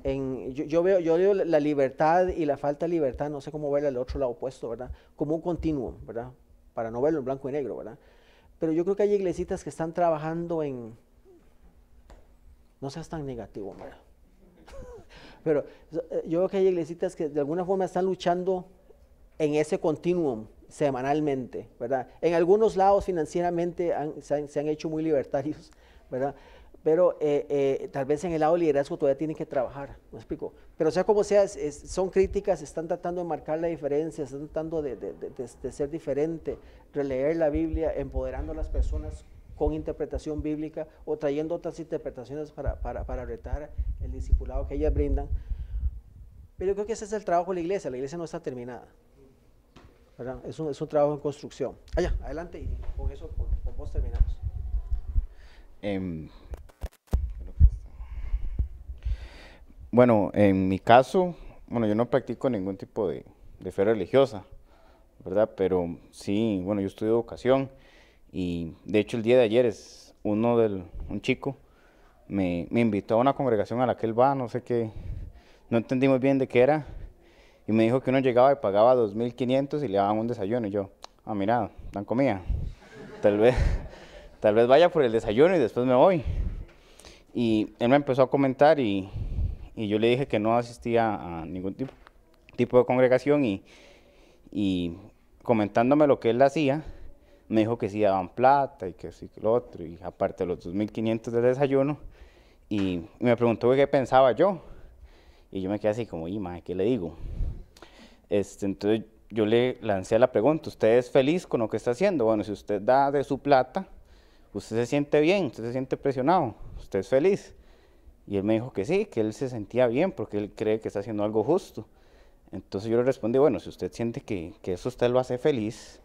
en, yo, veo, yo la libertad y la falta de libertad, no sé cómo verla al otro lado opuesto, ¿verdad? Como un continuo, ¿verdad? para no verlo en blanco y negro, ¿verdad? Pero yo creo que hay iglesitas que están trabajando en... No seas tan negativo, hombre. Pero eh, yo creo que hay iglesitas que de alguna forma están luchando en ese continuum semanalmente, ¿verdad? En algunos lados financieramente se, han, hecho muy libertarios, ¿verdad? pero eh, eh, tal vez en el lado de liderazgo todavía tienen que trabajar, ¿me explico? Pero sea como sea, son críticas, están tratando de marcar la diferencia, están tratando de, ser diferente, releer la Biblia, empoderando a las personas con interpretación bíblica o trayendo otras interpretaciones para, retar el discipulado que ellas brindan. Pero creo que ese es el trabajo de la iglesia, la iglesia no está terminada. Es, un, trabajo en construcción. Allá, adelante y con eso, con, vos terminamos. Em, Bueno, en mi caso, bueno, yo no practico ningún tipo de, de fe religiosa, ¿verdad? Pero sí, bueno, yo estudio educación y de hecho el día de ayer es uno del, un chico me, invitó a una congregación a la que él va, no sé qué, no entendimos bien de qué era, y me dijo que uno llegaba y pagaba 2.500 y le daban un desayuno, y yo, ah, mira, dan comida, tal vez, tal vez vaya por el desayuno y después me voy. Y él me empezó a comentar y y yo le dije que no asistía a ningún tipo, tipo de congregación y, y comentándome lo que él hacía, me dijo que sí daban plata y que sí lo otro, y aparte los 2.500 de desayuno, y, me preguntó qué pensaba yo, y yo me quedé así como, y madre, ¿qué le digo? Este, entonces yo le lancé la pregunta, ¿usted es feliz con lo que está haciendo? Bueno, si usted da de su plata, usted se siente bien, usted se siente presionado, usted es feliz. Y él me dijo que sí, que él se sentía bien porque él cree que está haciendo algo justo. Entonces yo le respondí, bueno, si usted siente que, que eso usted lo hace feliz,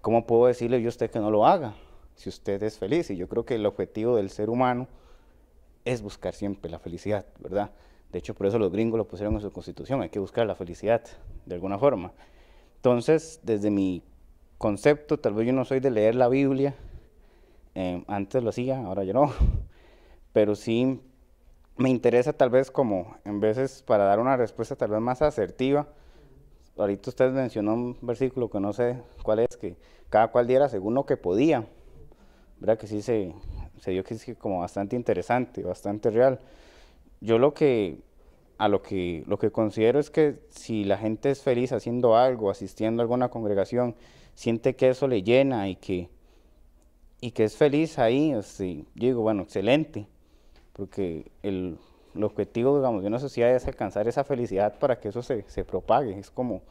¿cómo puedo decirle yo a usted que no lo haga? Si usted es feliz. Y yo creo que el objetivo del ser humano es buscar siempre la felicidad, ¿verdad? De hecho, por eso los gringos lo pusieron en su constitución, hay que buscar la felicidad, de alguna forma. Entonces, desde mi concepto, tal vez yo no soy de leer la Biblia, eh, antes lo hacía, ahora yo no, pero sí me interesa tal vez como en veces para dar una respuesta tal vez más asertiva. Ahorita usted mencionó un versículo que no sé cuál es, que cada cual diera según lo que podía. ¿Verdad que sí se, se dio que es como bastante interesante, bastante real? Yo lo que a lo que lo que considero es que si la gente es feliz haciendo algo, asistiendo a alguna congregación, siente que eso le llena y que y que es feliz ahí, este, digo, bueno, excelente porque el, objetivo, digamos, de una sociedad es alcanzar esa felicidad para que eso se, propague. Es como,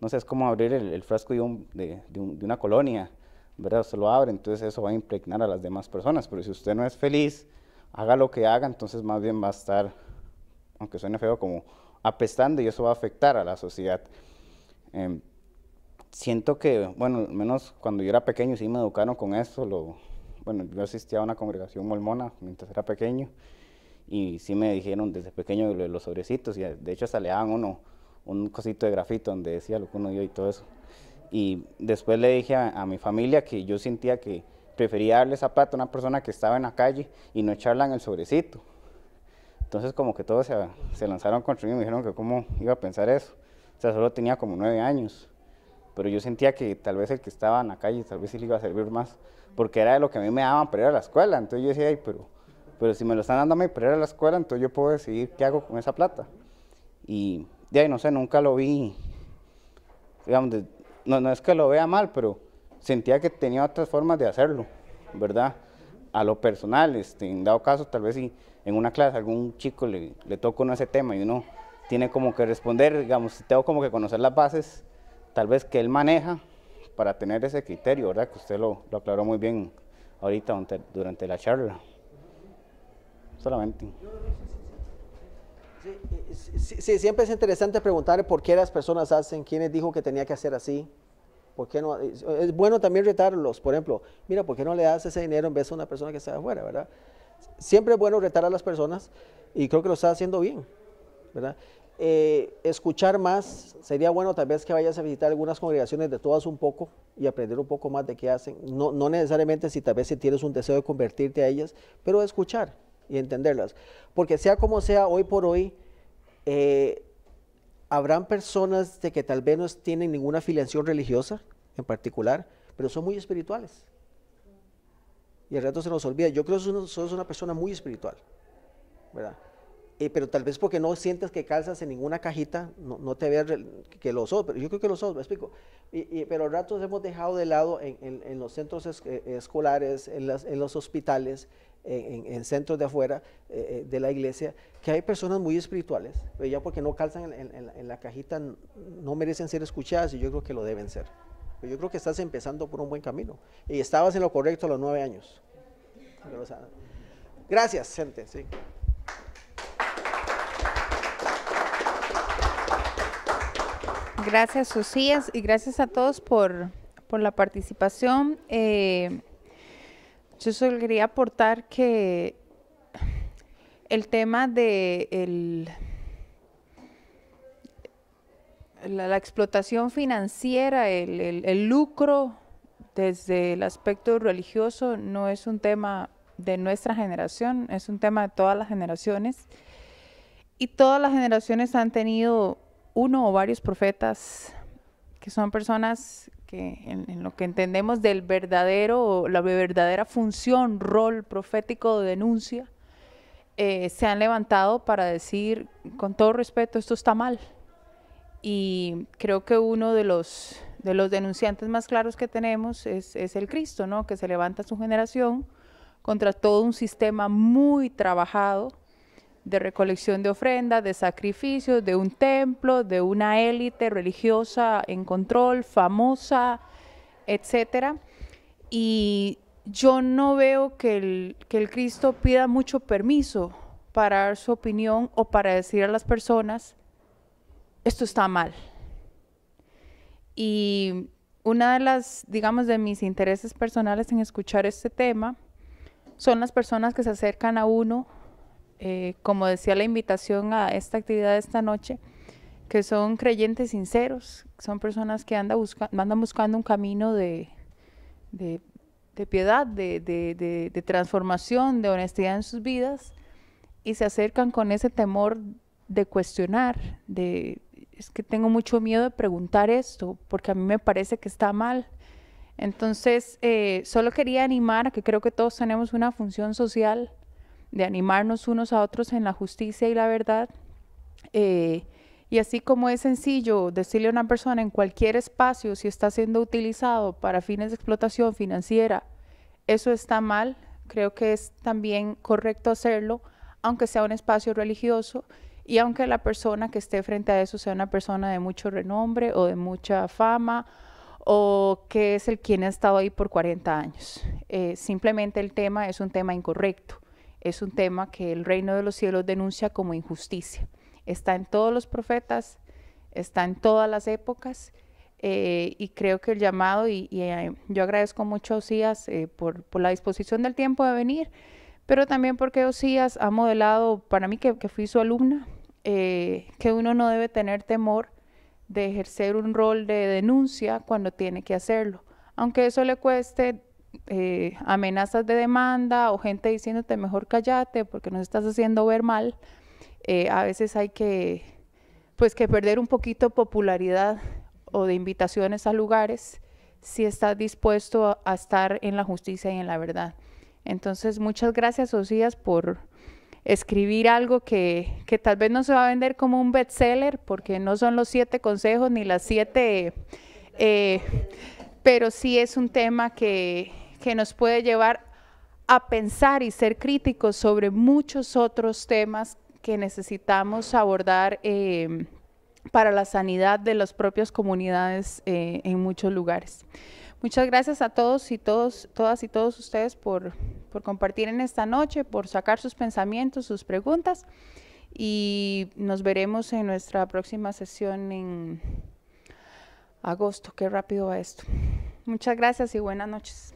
no sé, es como abrir el, frasco de, una colonia, ¿verdad? Usted lo abre, entonces eso va a impregnar a las demás personas, pero si usted no es feliz, haga lo que haga, entonces más bien va a estar, aunque suene feo, como apestando y eso va a afectar a la sociedad. Em, siento que, bueno, al menos cuando yo era pequeño sí me educaron con eso, lo, bueno, yo asistía a una congregación mormona mientras era pequeño y sí me dijeron desde pequeño de los sobrecitos y eh, de hecho hasta le daban uno un cosito de grafito donde decía lo que uno dio y todo eso. Y después le dije a, mi familia que yo sentía que prefería darle zapato a una persona que estaba en la calle y no echarla en el sobrecito. Entonces como que todos se, se lanzaron contra mí y me dijeron que cómo iba a pensar eso. O sea, solo tenía como nueve años. Pero yo sentía que tal vez el que estaba en la calle, tal vez sí le iba a servir más porque era de lo que a mí me daban para ir a la escuela. Entonces yo decía, Ay, pero, pero si me lo están dando a mí para ir a la escuela, entonces yo puedo decidir qué hago con esa plata. Y de ahí, no sé, nunca lo vi, digamos, no, no es que lo vea mal, pero sentía que tenía otras formas de hacerlo, ¿verdad? A lo personal, este, en dado caso, tal vez si en una clase algún chico le, le toca uno ese tema y uno tiene como que responder, digamos, tengo como que conocer las bases, tal vez que él maneja, para tener ese criterio, ¿verdad? Que usted lo, lo aclaró muy bien ahorita durante, la charla. Solamente. Sí, siempre es interesante preguntar por qué las personas hacen, quiénes dijo que tenía que hacer así, por qué no, es, es bueno también retarlos, por ejemplo, mira, ¿por qué no le das ese dinero en vez de una persona que está afuera, verdad? Siempre es bueno retar a las personas y creo que lo está haciendo bien, ¿verdad? Eh, escuchar más, sería bueno tal vez que vayas a visitar algunas congregaciones de todas un poco y aprender un poco más de qué hacen. No, necesariamente si tal vez si tienes un deseo de convertirte a ellas, pero escuchar y entenderlas. Porque sea como sea, hoy por hoy, eh, habrán personas de que tal vez no tienen ninguna afiliación religiosa en particular, pero son muy espirituales. Y el resto se nos olvida. Yo creo que sos una persona muy espiritual, ¿verdad? Eh, pero tal vez porque no sientes que calzas en ninguna cajita, no, no te veas que los sos, pero yo creo que los sos, me explico. Y, y, pero ratos hemos dejado de lado en, en, los centros eh, escolares, en, las, en, los hospitales, en, centros de afuera eh, de la iglesia, que hay personas muy espirituales, pero ya porque no calzan en, la cajita no merecen ser escuchadas y yo creo que lo deben ser. Pero yo creo que estás empezando por un buen camino y estabas en lo correcto a los nueve años. Gracias, gente. Sí. Gracias, Susías, y gracias a todos por, la participación. Eh, yo solo quería aportar que el tema de el, la, explotación financiera, el, el lucro desde el aspecto religioso no es un tema de nuestra generación, es un tema de todas las generaciones. Y todas las generaciones han tenido uno o varios profetas que son personas que en, lo que entendemos del verdadero, la verdadera función, rol profético de denuncia, eh, se han levantado para decir, con todo respeto, esto está mal. Y creo que uno de los, de los denunciantes más claros que tenemos es, el Cristo, ¿no? que se levanta su generación contra todo un sistema muy trabajado de recolección de ofrendas, de sacrificios, de un templo, de una élite religiosa en control, famosa, etcétera. Y yo no veo que el, que el Cristo pida mucho permiso para dar su opinión o para decir a las personas, esto está mal. Y una de las, digamos, de mis intereses personales en escuchar este tema son las personas que se acercan a uno eh, como decía la invitación a esta actividad de esta noche, que son creyentes sinceros, son personas que andan, buscando un camino de, piedad, de, transformación, de honestidad en sus vidas, y se acercan con ese temor de cuestionar, de es que tengo mucho miedo de preguntar esto, porque a mí me parece que está mal. Entonces, eh, solo quería animar a que creo que todos tenemos una función social de animarnos unos a otros en la justicia y la verdad. Eh, y así como es sencillo decirle a una persona en cualquier espacio si está siendo utilizado para fines de explotación financiera, eso está mal, creo que es también correcto hacerlo, aunque sea un espacio religioso y aunque la persona que esté frente a eso sea una persona de mucho renombre o de mucha fama o que es el quien ha estado ahí por 40 años. Eh, simplemente el tema es un tema incorrecto es un tema que el reino de los cielos denuncia como injusticia. Está en todos los profetas, está en todas las épocas eh, y creo que el llamado, y, eh, yo agradezco mucho a Osías eh, por, la disposición del tiempo de venir, pero también porque Osías ha modelado, para mí que, que fui su alumna, que uno no debe tener temor de ejercer un rol de denuncia cuando tiene que hacerlo, aunque eso le cueste eh, amenazas de demanda o gente diciéndote mejor callate porque nos estás haciendo ver mal, eh, a veces hay que, pues, que perder un poquito popularidad o de invitaciones a lugares si estás dispuesto a, estar en la justicia y en la verdad. Entonces, muchas gracias, Osías, por escribir algo que, que, tal vez no se va a vender como un bestseller, porque no son los siete consejos ni las siete, eh, pero sí es un tema que, que nos puede llevar a pensar y ser críticos sobre muchos otros temas que necesitamos abordar eh, para la sanidad de las propias comunidades eh, en muchos lugares. Muchas gracias a todos y todos, todas y todos ustedes por, por compartir en esta noche, por sacar sus pensamientos, sus preguntas y nos veremos en nuestra próxima sesión en agosto. Qué rápido va esto. Muchas gracias y buenas noches.